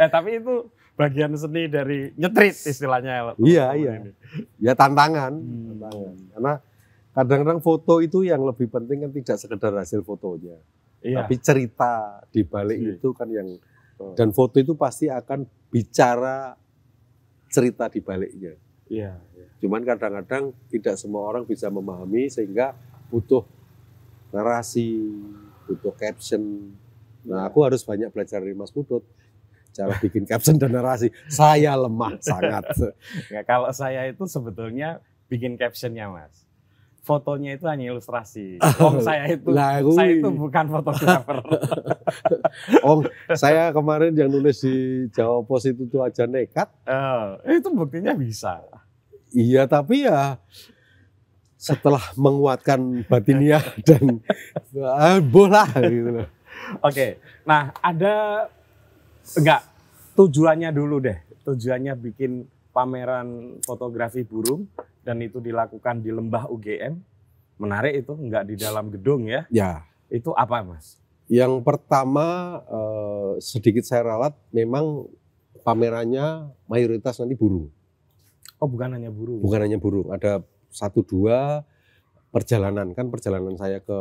ya [LAUGHS] tapi itu bagian seni dari nyetrit istilahnya iya iya ya tantangan hmm. tantangan karena kadang-kadang foto itu yang lebih penting kan tidak sekedar hasil fotonya iya. tapi cerita di balik iya. itu kan yang Betul. Dan foto itu pasti akan bicara cerita di baliknya. Iya. Ya. Cuman kadang-kadang tidak semua orang bisa memahami sehingga butuh narasi, butuh caption. Nah, iya. aku harus banyak belajar dari Mas Putut cara bikin caption dan narasi. Saya lemah sangat. [LAUGHS] ya, kalau saya itu sebetulnya bikin captionnya, Mas fotonya itu hanya ilustrasi. [LAUGHS] Om saya itu nah, saya itu bukan fotografer. [LAUGHS] Om saya kemarin yang nulis di Jawa Pos itu tuh aja nekat. Uh, itu buktinya bisa. Iya tapi ya setelah menguatkan batinnya [LAUGHS] dan ah, eh, bola gitu loh. Oke, nah ada enggak tujuannya dulu deh. Tujuannya bikin pameran fotografi burung dan itu dilakukan di lembah UGM. Menarik itu nggak di dalam gedung ya? Ya. Itu apa mas? Yang pertama eh, sedikit saya ralat memang pamerannya mayoritas nanti burung. Oh bukan hanya burung? Bukan hanya burung, ada satu dua perjalanan kan perjalanan saya ke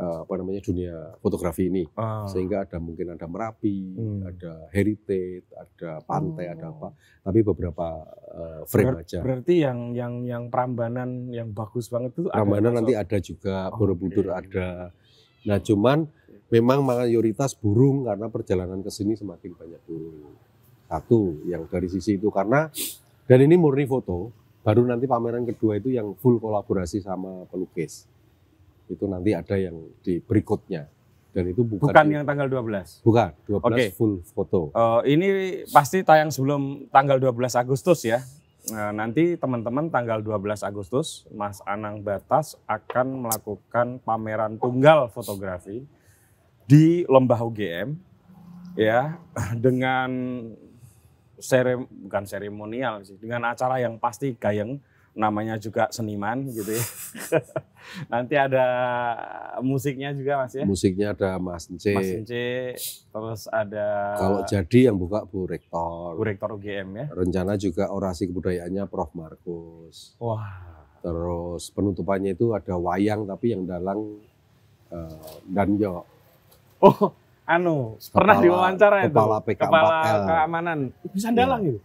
Eh, apa namanya dunia fotografi ini ah. sehingga ada mungkin ada merapi hmm. ada heritage ada pantai oh. ada apa tapi beberapa uh, frame Ber aja berarti yang yang yang Prambanan yang bagus banget itu Prambanan ada nanti ada juga oh, Borobudur okay. ada nah cuman memang mayoritas burung karena perjalanan ke sini semakin banyak burung satu yang dari sisi itu karena dan ini murni foto baru nanti pameran kedua itu yang full kolaborasi sama pelukis itu nanti ada yang di berikutnya. Dan itu bukan, bukan yang tanggal 12. Bukan, 12 okay. full foto. Uh, ini pasti tayang sebelum tanggal 12 Agustus ya. Nah, nanti teman-teman tanggal 12 Agustus Mas Anang Batas akan melakukan pameran tunggal fotografi di Lembah UGM ya dengan seri bukan seremonial sih dengan acara yang pasti gayeng namanya juga seniman gitu ya. [LAUGHS] Nanti ada musiknya juga Mas ya. Musiknya ada Mas Ence. Mas Ence, terus ada Kalau jadi yang buka Bu Rektor. Bu Rektor UGM ya. Rencana juga orasi kebudayaannya Prof Markus. Wah. Terus penutupannya itu ada wayang tapi yang dalang uh, Danjo. Oh, anu, pernah diwawancara itu. Kepala PK4L. keamanan. Bisa dalang ya. gitu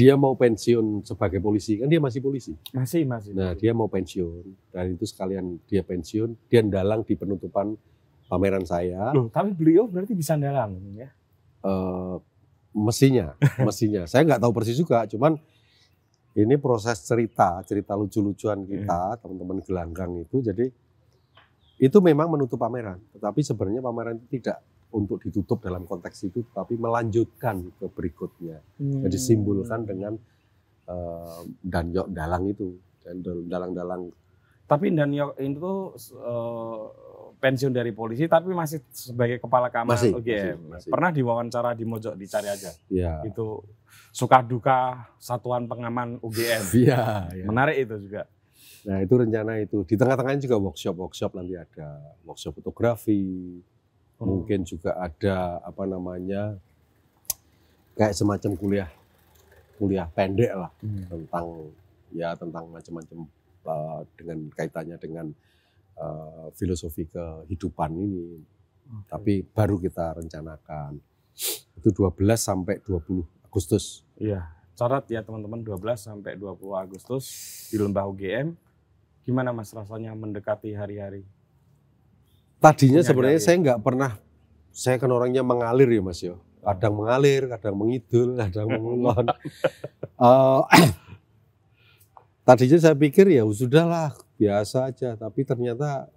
dia mau pensiun sebagai polisi, kan dia masih polisi. Masih, masih. Nah, dia mau pensiun dan itu sekalian dia pensiun, dia dalang di penutupan pameran saya. Loh, tapi beliau berarti bisa dalang ya? Uh, mestinya, [LAUGHS] mestinya. saya nggak tahu persis juga, cuman ini proses cerita, cerita lucu-lucuan kita, iya. teman-teman gelanggang itu. Jadi itu memang menutup pameran, tetapi sebenarnya pameran itu tidak untuk ditutup dalam konteks itu, tapi melanjutkan ke berikutnya. Hmm. Jadi simbolkan dengan uh, eh, danyok dalang itu, dan dalang-dalang. Tapi danyok itu uh, pensiun dari polisi, tapi masih sebagai kepala kamar. Masih, okay. masih, masih. Pernah diwawancara di Mojok dicari aja. Ya. Itu suka duka satuan pengaman UGM. [LAUGHS] Iya. ya. Menarik itu juga. Nah itu rencana itu. Di tengah-tengahnya juga workshop-workshop nanti ada workshop fotografi, Mungkin juga ada apa namanya kayak semacam kuliah kuliah pendek lah hmm. tentang ya tentang macam-macam uh, dengan kaitannya dengan uh, filosofi kehidupan ini. Okay. Tapi baru kita rencanakan. Itu 12 sampai 20 Agustus. Iya, catat ya teman-teman 12 sampai 20 Agustus di Lembah UGM. Gimana Mas rasanya mendekati hari-hari Tadinya sebenarnya saya nggak pernah, saya kan orangnya mengalir ya Mas yo. Ya. Kadang mengalir, kadang mengidul, kadang [LAUGHS] mengulon. uh, eh, [CLEARS THROAT] tadinya saya pikir ya sudahlah biasa aja, tapi ternyata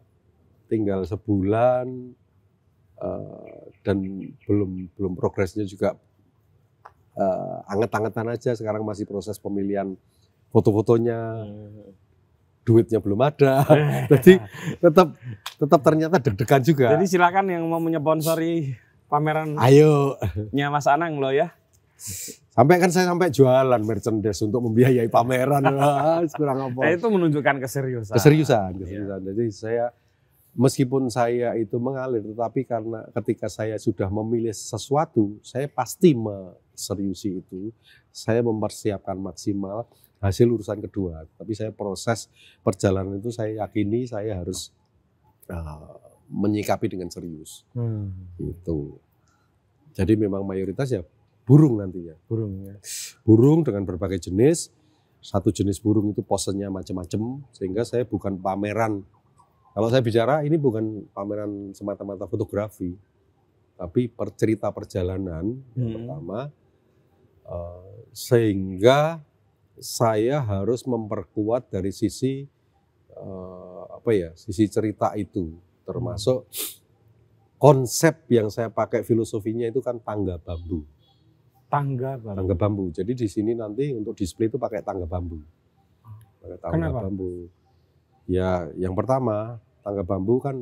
tinggal sebulan uh, dan belum belum progresnya juga uh, anget-angetan aja. Sekarang masih proses pemilihan foto-fotonya. Hmm duitnya belum ada. [LAUGHS] Jadi tetap tetap ternyata deg-degan juga. Jadi silakan yang mau menyponsori pameran Ayo nya Mas Anang loh ya. Sampai kan saya sampai jualan merchandise untuk membiayai pameran. [LAUGHS] kurang apa. Nah, itu menunjukkan keseriusan. Keseriusan, iya. keseriusan. Iya. Jadi saya meskipun saya itu mengalir tetapi karena ketika saya sudah memilih sesuatu, saya pasti meseriusi itu. Saya mempersiapkan maksimal hasil urusan kedua. Tapi saya proses perjalanan itu saya yakini saya harus uh, menyikapi dengan serius. Hmm. Itu. Jadi memang mayoritas ya burung nantinya. Burung ya. Burung dengan berbagai jenis. Satu jenis burung itu posenya macam-macam sehingga saya bukan pameran. Kalau saya bicara ini bukan pameran semata-mata fotografi, tapi percerita perjalanan hmm. yang pertama uh, sehingga saya harus memperkuat dari sisi uh, apa ya sisi cerita itu termasuk konsep yang saya pakai filosofinya itu kan tangga bambu tangga bambu tangga bambu jadi di sini nanti untuk display itu pakai tangga bambu pakai tangga Kenapa? bambu ya yang pertama tangga bambu kan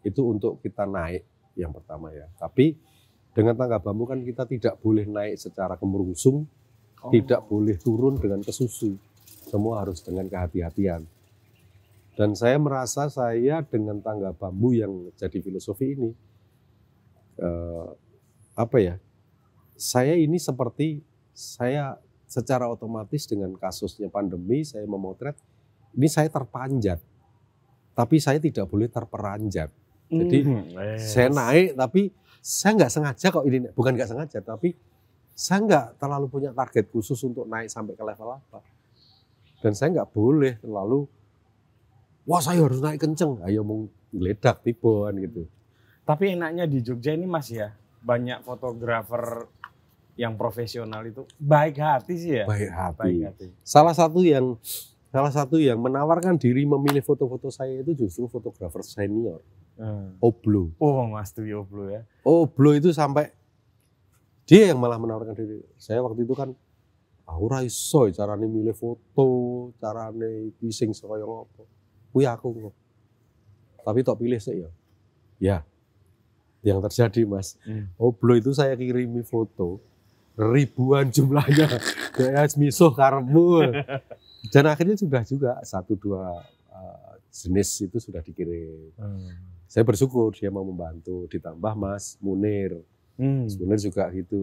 itu untuk kita naik yang pertama ya tapi dengan tangga bambu kan kita tidak boleh naik secara kemerungsung Oh. Tidak boleh turun dengan kesusu. Semua harus dengan kehati-hatian. Dan saya merasa saya dengan tangga bambu yang jadi filosofi ini, eh, apa ya, saya ini seperti saya secara otomatis dengan kasusnya pandemi saya memotret ini saya terpanjat tapi saya tidak boleh terperanjat jadi mm, yes. saya naik tapi saya nggak sengaja kok ini bukan nggak sengaja tapi saya nggak terlalu punya target khusus untuk naik sampai ke level apa. Dan saya nggak boleh terlalu, wah saya harus naik kenceng, ayo mau geledak tiboan gitu. Tapi enaknya di Jogja ini mas ya, banyak fotografer yang profesional itu baik hati sih ya. Baik hati. Baik hati. Salah satu yang salah satu yang menawarkan diri memilih foto-foto saya itu justru fotografer senior. Hmm. Oblo. Oh Mas Dwi Oblo ya. Oblo itu sampai dia yang malah menawarkan diri saya waktu itu kan aku ah, ora iso ya nih milih foto cara nih sing kaya ngopo kuwi aku tapi tak pilih saya, ya yang terjadi mas hmm. oblo itu saya kirimi foto ribuan jumlahnya [LAUGHS] kayak misuh karmu dan akhirnya sudah juga satu dua uh, jenis itu sudah dikirim hmm. saya bersyukur dia mau membantu ditambah mas Munir Hmm. Sebenarnya juga gitu.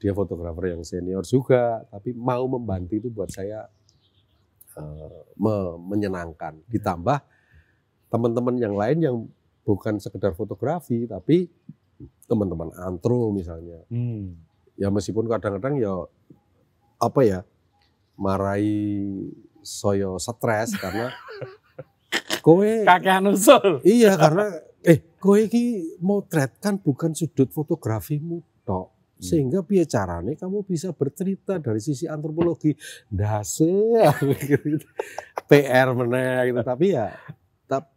Dia fotografer yang senior juga, tapi mau membantu itu buat saya uh, me menyenangkan. Hmm. Ditambah teman-teman yang lain yang bukan sekedar fotografi, tapi teman-teman antro misalnya. Hmm. Ya meskipun kadang-kadang ya apa ya marai soyo stres karena [LAUGHS] kowe kakek usul. Anu iya karena eh kowe ini motret kan bukan sudut fotografimu tok hmm. sehingga piye caranya kamu bisa bercerita dari sisi antropologi dase PR gitu. meneh gitu tapi ya tap,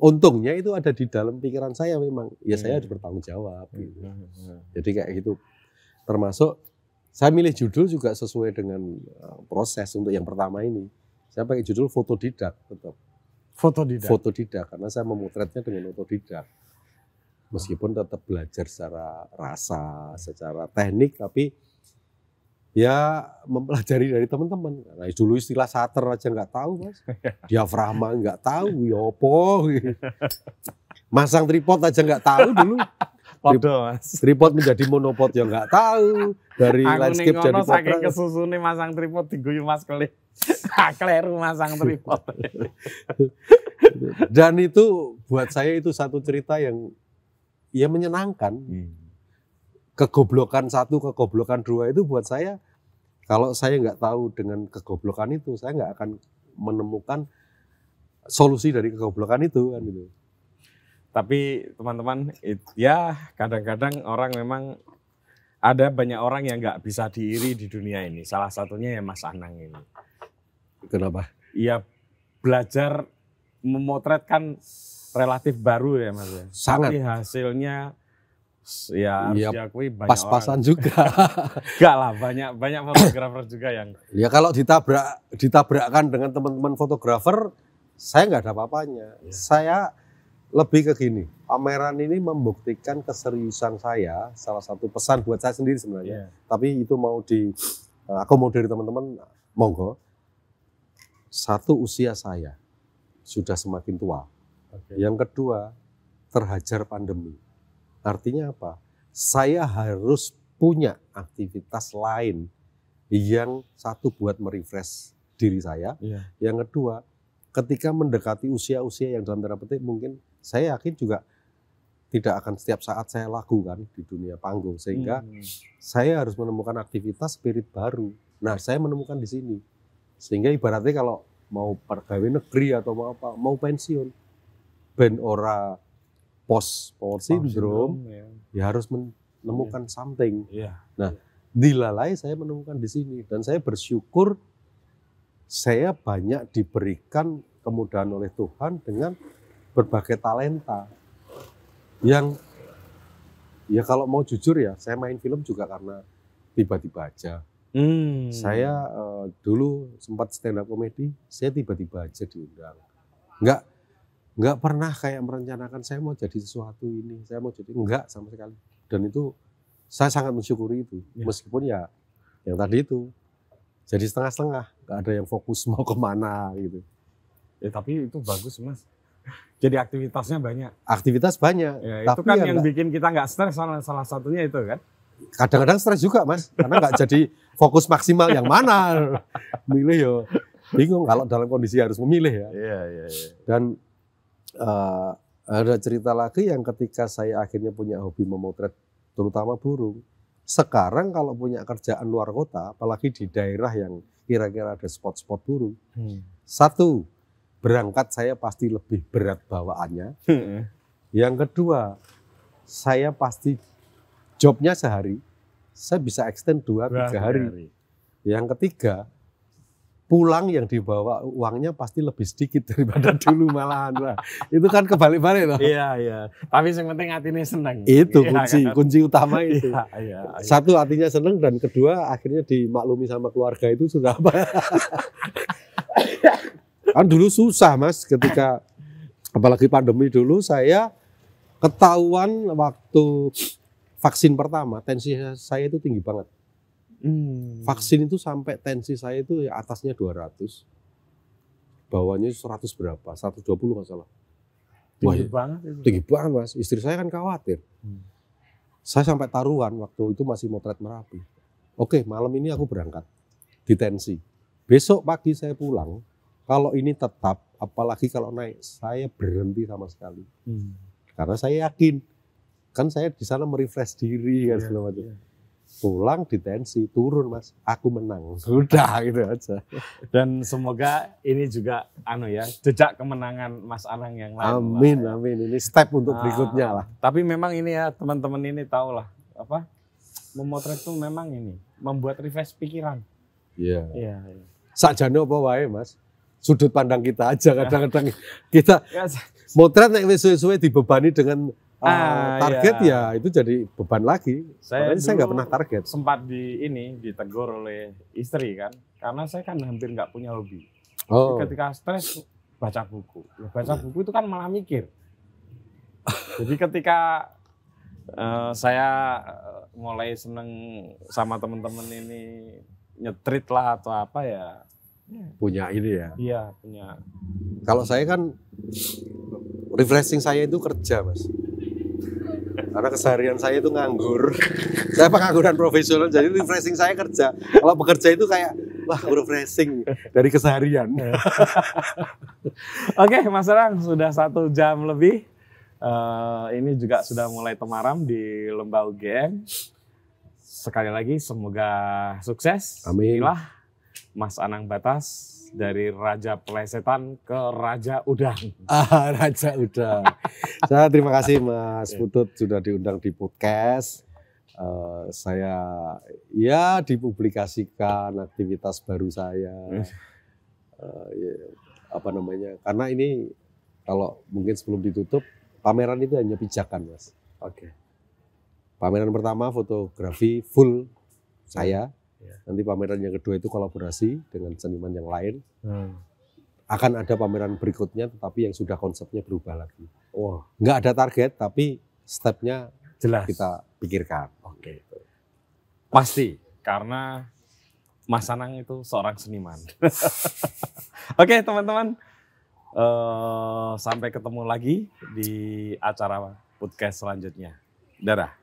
untungnya itu ada di dalam pikiran saya memang ya saya harus hmm. bertanggung jawab hmm, gitu. jadi kayak gitu termasuk saya milih judul juga sesuai dengan eh, proses untuk yang pertama ini saya pakai judul foto didak, tetap Fotodidak. Fotodidak karena saya memotretnya dengan otodidak. Meskipun tetap belajar secara rasa, secara teknik tapi ya mempelajari dari teman-teman. Nah, dulu istilah sater aja nggak tahu, Mas. [LAUGHS] Diafragma nggak tahu, yopo. Ya [LAUGHS] Masang tripod aja nggak tahu dulu. Podo, mas. Tripod menjadi monopod yang nggak tahu dari Aku landscape jadi potret. saking kesusune masang tripod diguyu Mas Keli. [LAUGHS] Kleru masang tripod. [LAUGHS] Dan itu buat saya itu satu cerita yang ya menyenangkan. Hmm. Kegoblokan satu, kegoblokan dua itu buat saya kalau saya nggak tahu dengan kegoblokan itu, saya nggak akan menemukan solusi dari kegoblokan itu kan gitu tapi teman-teman ya kadang-kadang orang memang ada banyak orang yang nggak bisa diiri di dunia ini. Salah satunya ya Mas Anang ini. Kenapa? Iya belajar memotret kan relatif baru ya Mas. Ya. Sangat. Tapi hasilnya ya harus ya, diakui banyak pas-pasan juga. [LAUGHS] Gak lah, banyak banyak fotografer juga yang. Ya kalau ditabrak ditabrakkan dengan teman-teman fotografer, saya nggak ada apa-apanya. Ya. Saya lebih ke gini, pameran ini membuktikan keseriusan saya, salah satu pesan buat saya sendiri sebenarnya. Yeah. Tapi itu mau di aku mau dari teman-teman, monggo. Satu usia saya sudah semakin tua. Okay. Yang kedua, terhajar pandemi. Artinya apa? Saya harus punya aktivitas lain yang satu buat merefresh diri saya. Yeah. Yang kedua, ketika mendekati usia-usia yang dalam tanda petik mungkin saya yakin juga tidak akan setiap saat saya lakukan di dunia panggung sehingga hmm. saya harus menemukan aktivitas spirit baru. Nah, saya menemukan di sini. Sehingga ibaratnya kalau mau pegawai negeri atau mau apa, mau pensiun band ora post power syndrome, ya. ya harus menemukan yeah. something. Yeah. Nah, yeah. dilalai saya menemukan di sini dan saya bersyukur saya banyak diberikan kemudahan oleh Tuhan dengan berbagai talenta yang ya kalau mau jujur ya saya main film juga karena tiba-tiba aja. Hmm. Saya uh, dulu sempat stand up komedi, saya tiba-tiba aja diundang. nggak nggak pernah kayak merencanakan saya mau jadi sesuatu ini, saya mau jadi enggak sama sekali. Dan itu saya sangat mensyukuri itu. Ya. Meskipun ya yang tadi itu jadi setengah-setengah, nggak ada yang fokus mau kemana gitu. Ya tapi itu bagus, Mas jadi aktivitasnya banyak. Aktivitas banyak. Ya, itu tapi kan ya yang enggak. bikin kita nggak stres salah, salah satunya itu kan. Kadang-kadang stres juga mas, karena nggak jadi fokus maksimal yang mana. Milih yo, bingung kalau dalam kondisi harus memilih ya. Iya iya. Ya. Dan uh, ada cerita lagi yang ketika saya akhirnya punya hobi memotret terutama burung. Sekarang kalau punya kerjaan luar kota, apalagi di daerah yang kira-kira ada spot-spot burung, hmm. satu berangkat saya pasti lebih berat bawaannya. Yang kedua, saya pasti jobnya sehari, saya bisa extend dua tiga hari. hari. Yang ketiga, pulang yang dibawa uangnya pasti lebih sedikit [LAUGHS] daripada dulu malahan lah. Itu kan kebalik-balik loh. Iya, iya. Tapi yang penting hatinya seneng. Itu iya, kunci, kan? kunci utama iya, itu. Iya, iya, iya. Satu hatinya seneng dan kedua akhirnya dimaklumi sama keluarga itu sudah apa. [LAUGHS] Kan dulu susah mas ketika [CLEARS THROAT] apalagi pandemi dulu saya ketahuan waktu vaksin pertama tensi saya itu tinggi banget. Hmm. Vaksin itu sampai tensi saya itu ya atasnya 200. Bawahnya 100 berapa? 120 nggak salah. Tinggi ya. banget. Itu. Tinggi banget mas. Istri saya kan khawatir. Hmm. Saya sampai taruhan waktu itu masih motret Merapi. Oke malam ini aku berangkat di tensi. Besok pagi saya pulang kalau ini tetap, apalagi kalau naik, saya berhenti sama sekali. Hmm. Karena saya yakin, kan saya di sana merefresh diri kan yeah, segala macam. Yeah. Pulang di tensi, turun mas, aku menang. Sudah [LAUGHS] gitu aja. Dan semoga ini juga anu ya, jejak kemenangan Mas Anang yang lain. Amin, lah, ya. amin. Ini step untuk nah, berikutnya lah. Tapi memang ini ya teman-teman ini tau lah apa memotret itu memang ini membuat refresh pikiran. Iya. Yeah. Iya. Yeah, yeah. Sakjane apa wae, Mas? sudut pandang kita aja ya. kadang-kadang kita ya, motret naik suwe-suwe dibebani dengan uh, ah, target iya. ya itu jadi beban lagi. Saya saya nggak pernah target. Sempat di ini ditegur oleh istri kan karena saya kan hampir nggak punya hobi. Oh. ketika stres baca buku. Baca buku itu kan malah mikir. Jadi ketika uh, saya eh, mulai seneng sama temen-temen ini nyetrit lah atau apa ya Hmm. punya ini ya. Iya, punya. Kalau saya kan refreshing saya itu kerja, Mas. Karena keseharian saya itu nganggur. [LAUGHS] saya pengangguran profesional, jadi refreshing saya kerja. Kalau bekerja itu kayak wah refreshing dari keseharian. [LAUGHS] Oke, Mas Rang sudah satu jam lebih. Uh, ini juga sudah mulai temaram di lembah UGM. Sekali lagi semoga sukses. Amin. Inilah Mas Anang Batas dari Raja Plesetan ke Raja Udang. [LAUGHS] Ah, Raja Udang. saya terima kasih Mas Putut sudah diundang di podcast. Uh, saya ya dipublikasikan aktivitas baru saya. Uh, [LAUGHS] ya, apa namanya? Karena ini kalau mungkin sebelum ditutup pameran itu hanya pijakan, Mas. Oke. Okay. Pameran pertama fotografi full saya Iya. Nanti pameran yang kedua itu kolaborasi dengan seniman yang lain. Hmm. Akan ada pameran berikutnya, tetapi yang sudah konsepnya berubah lagi. Wah, oh. nggak ada target, tapi stepnya jelas kita pikirkan. Oke, okay. pasti karena Mas Anang itu seorang seniman. [LAUGHS] Oke okay, teman-teman, uh, sampai ketemu lagi di acara podcast selanjutnya. Dadah.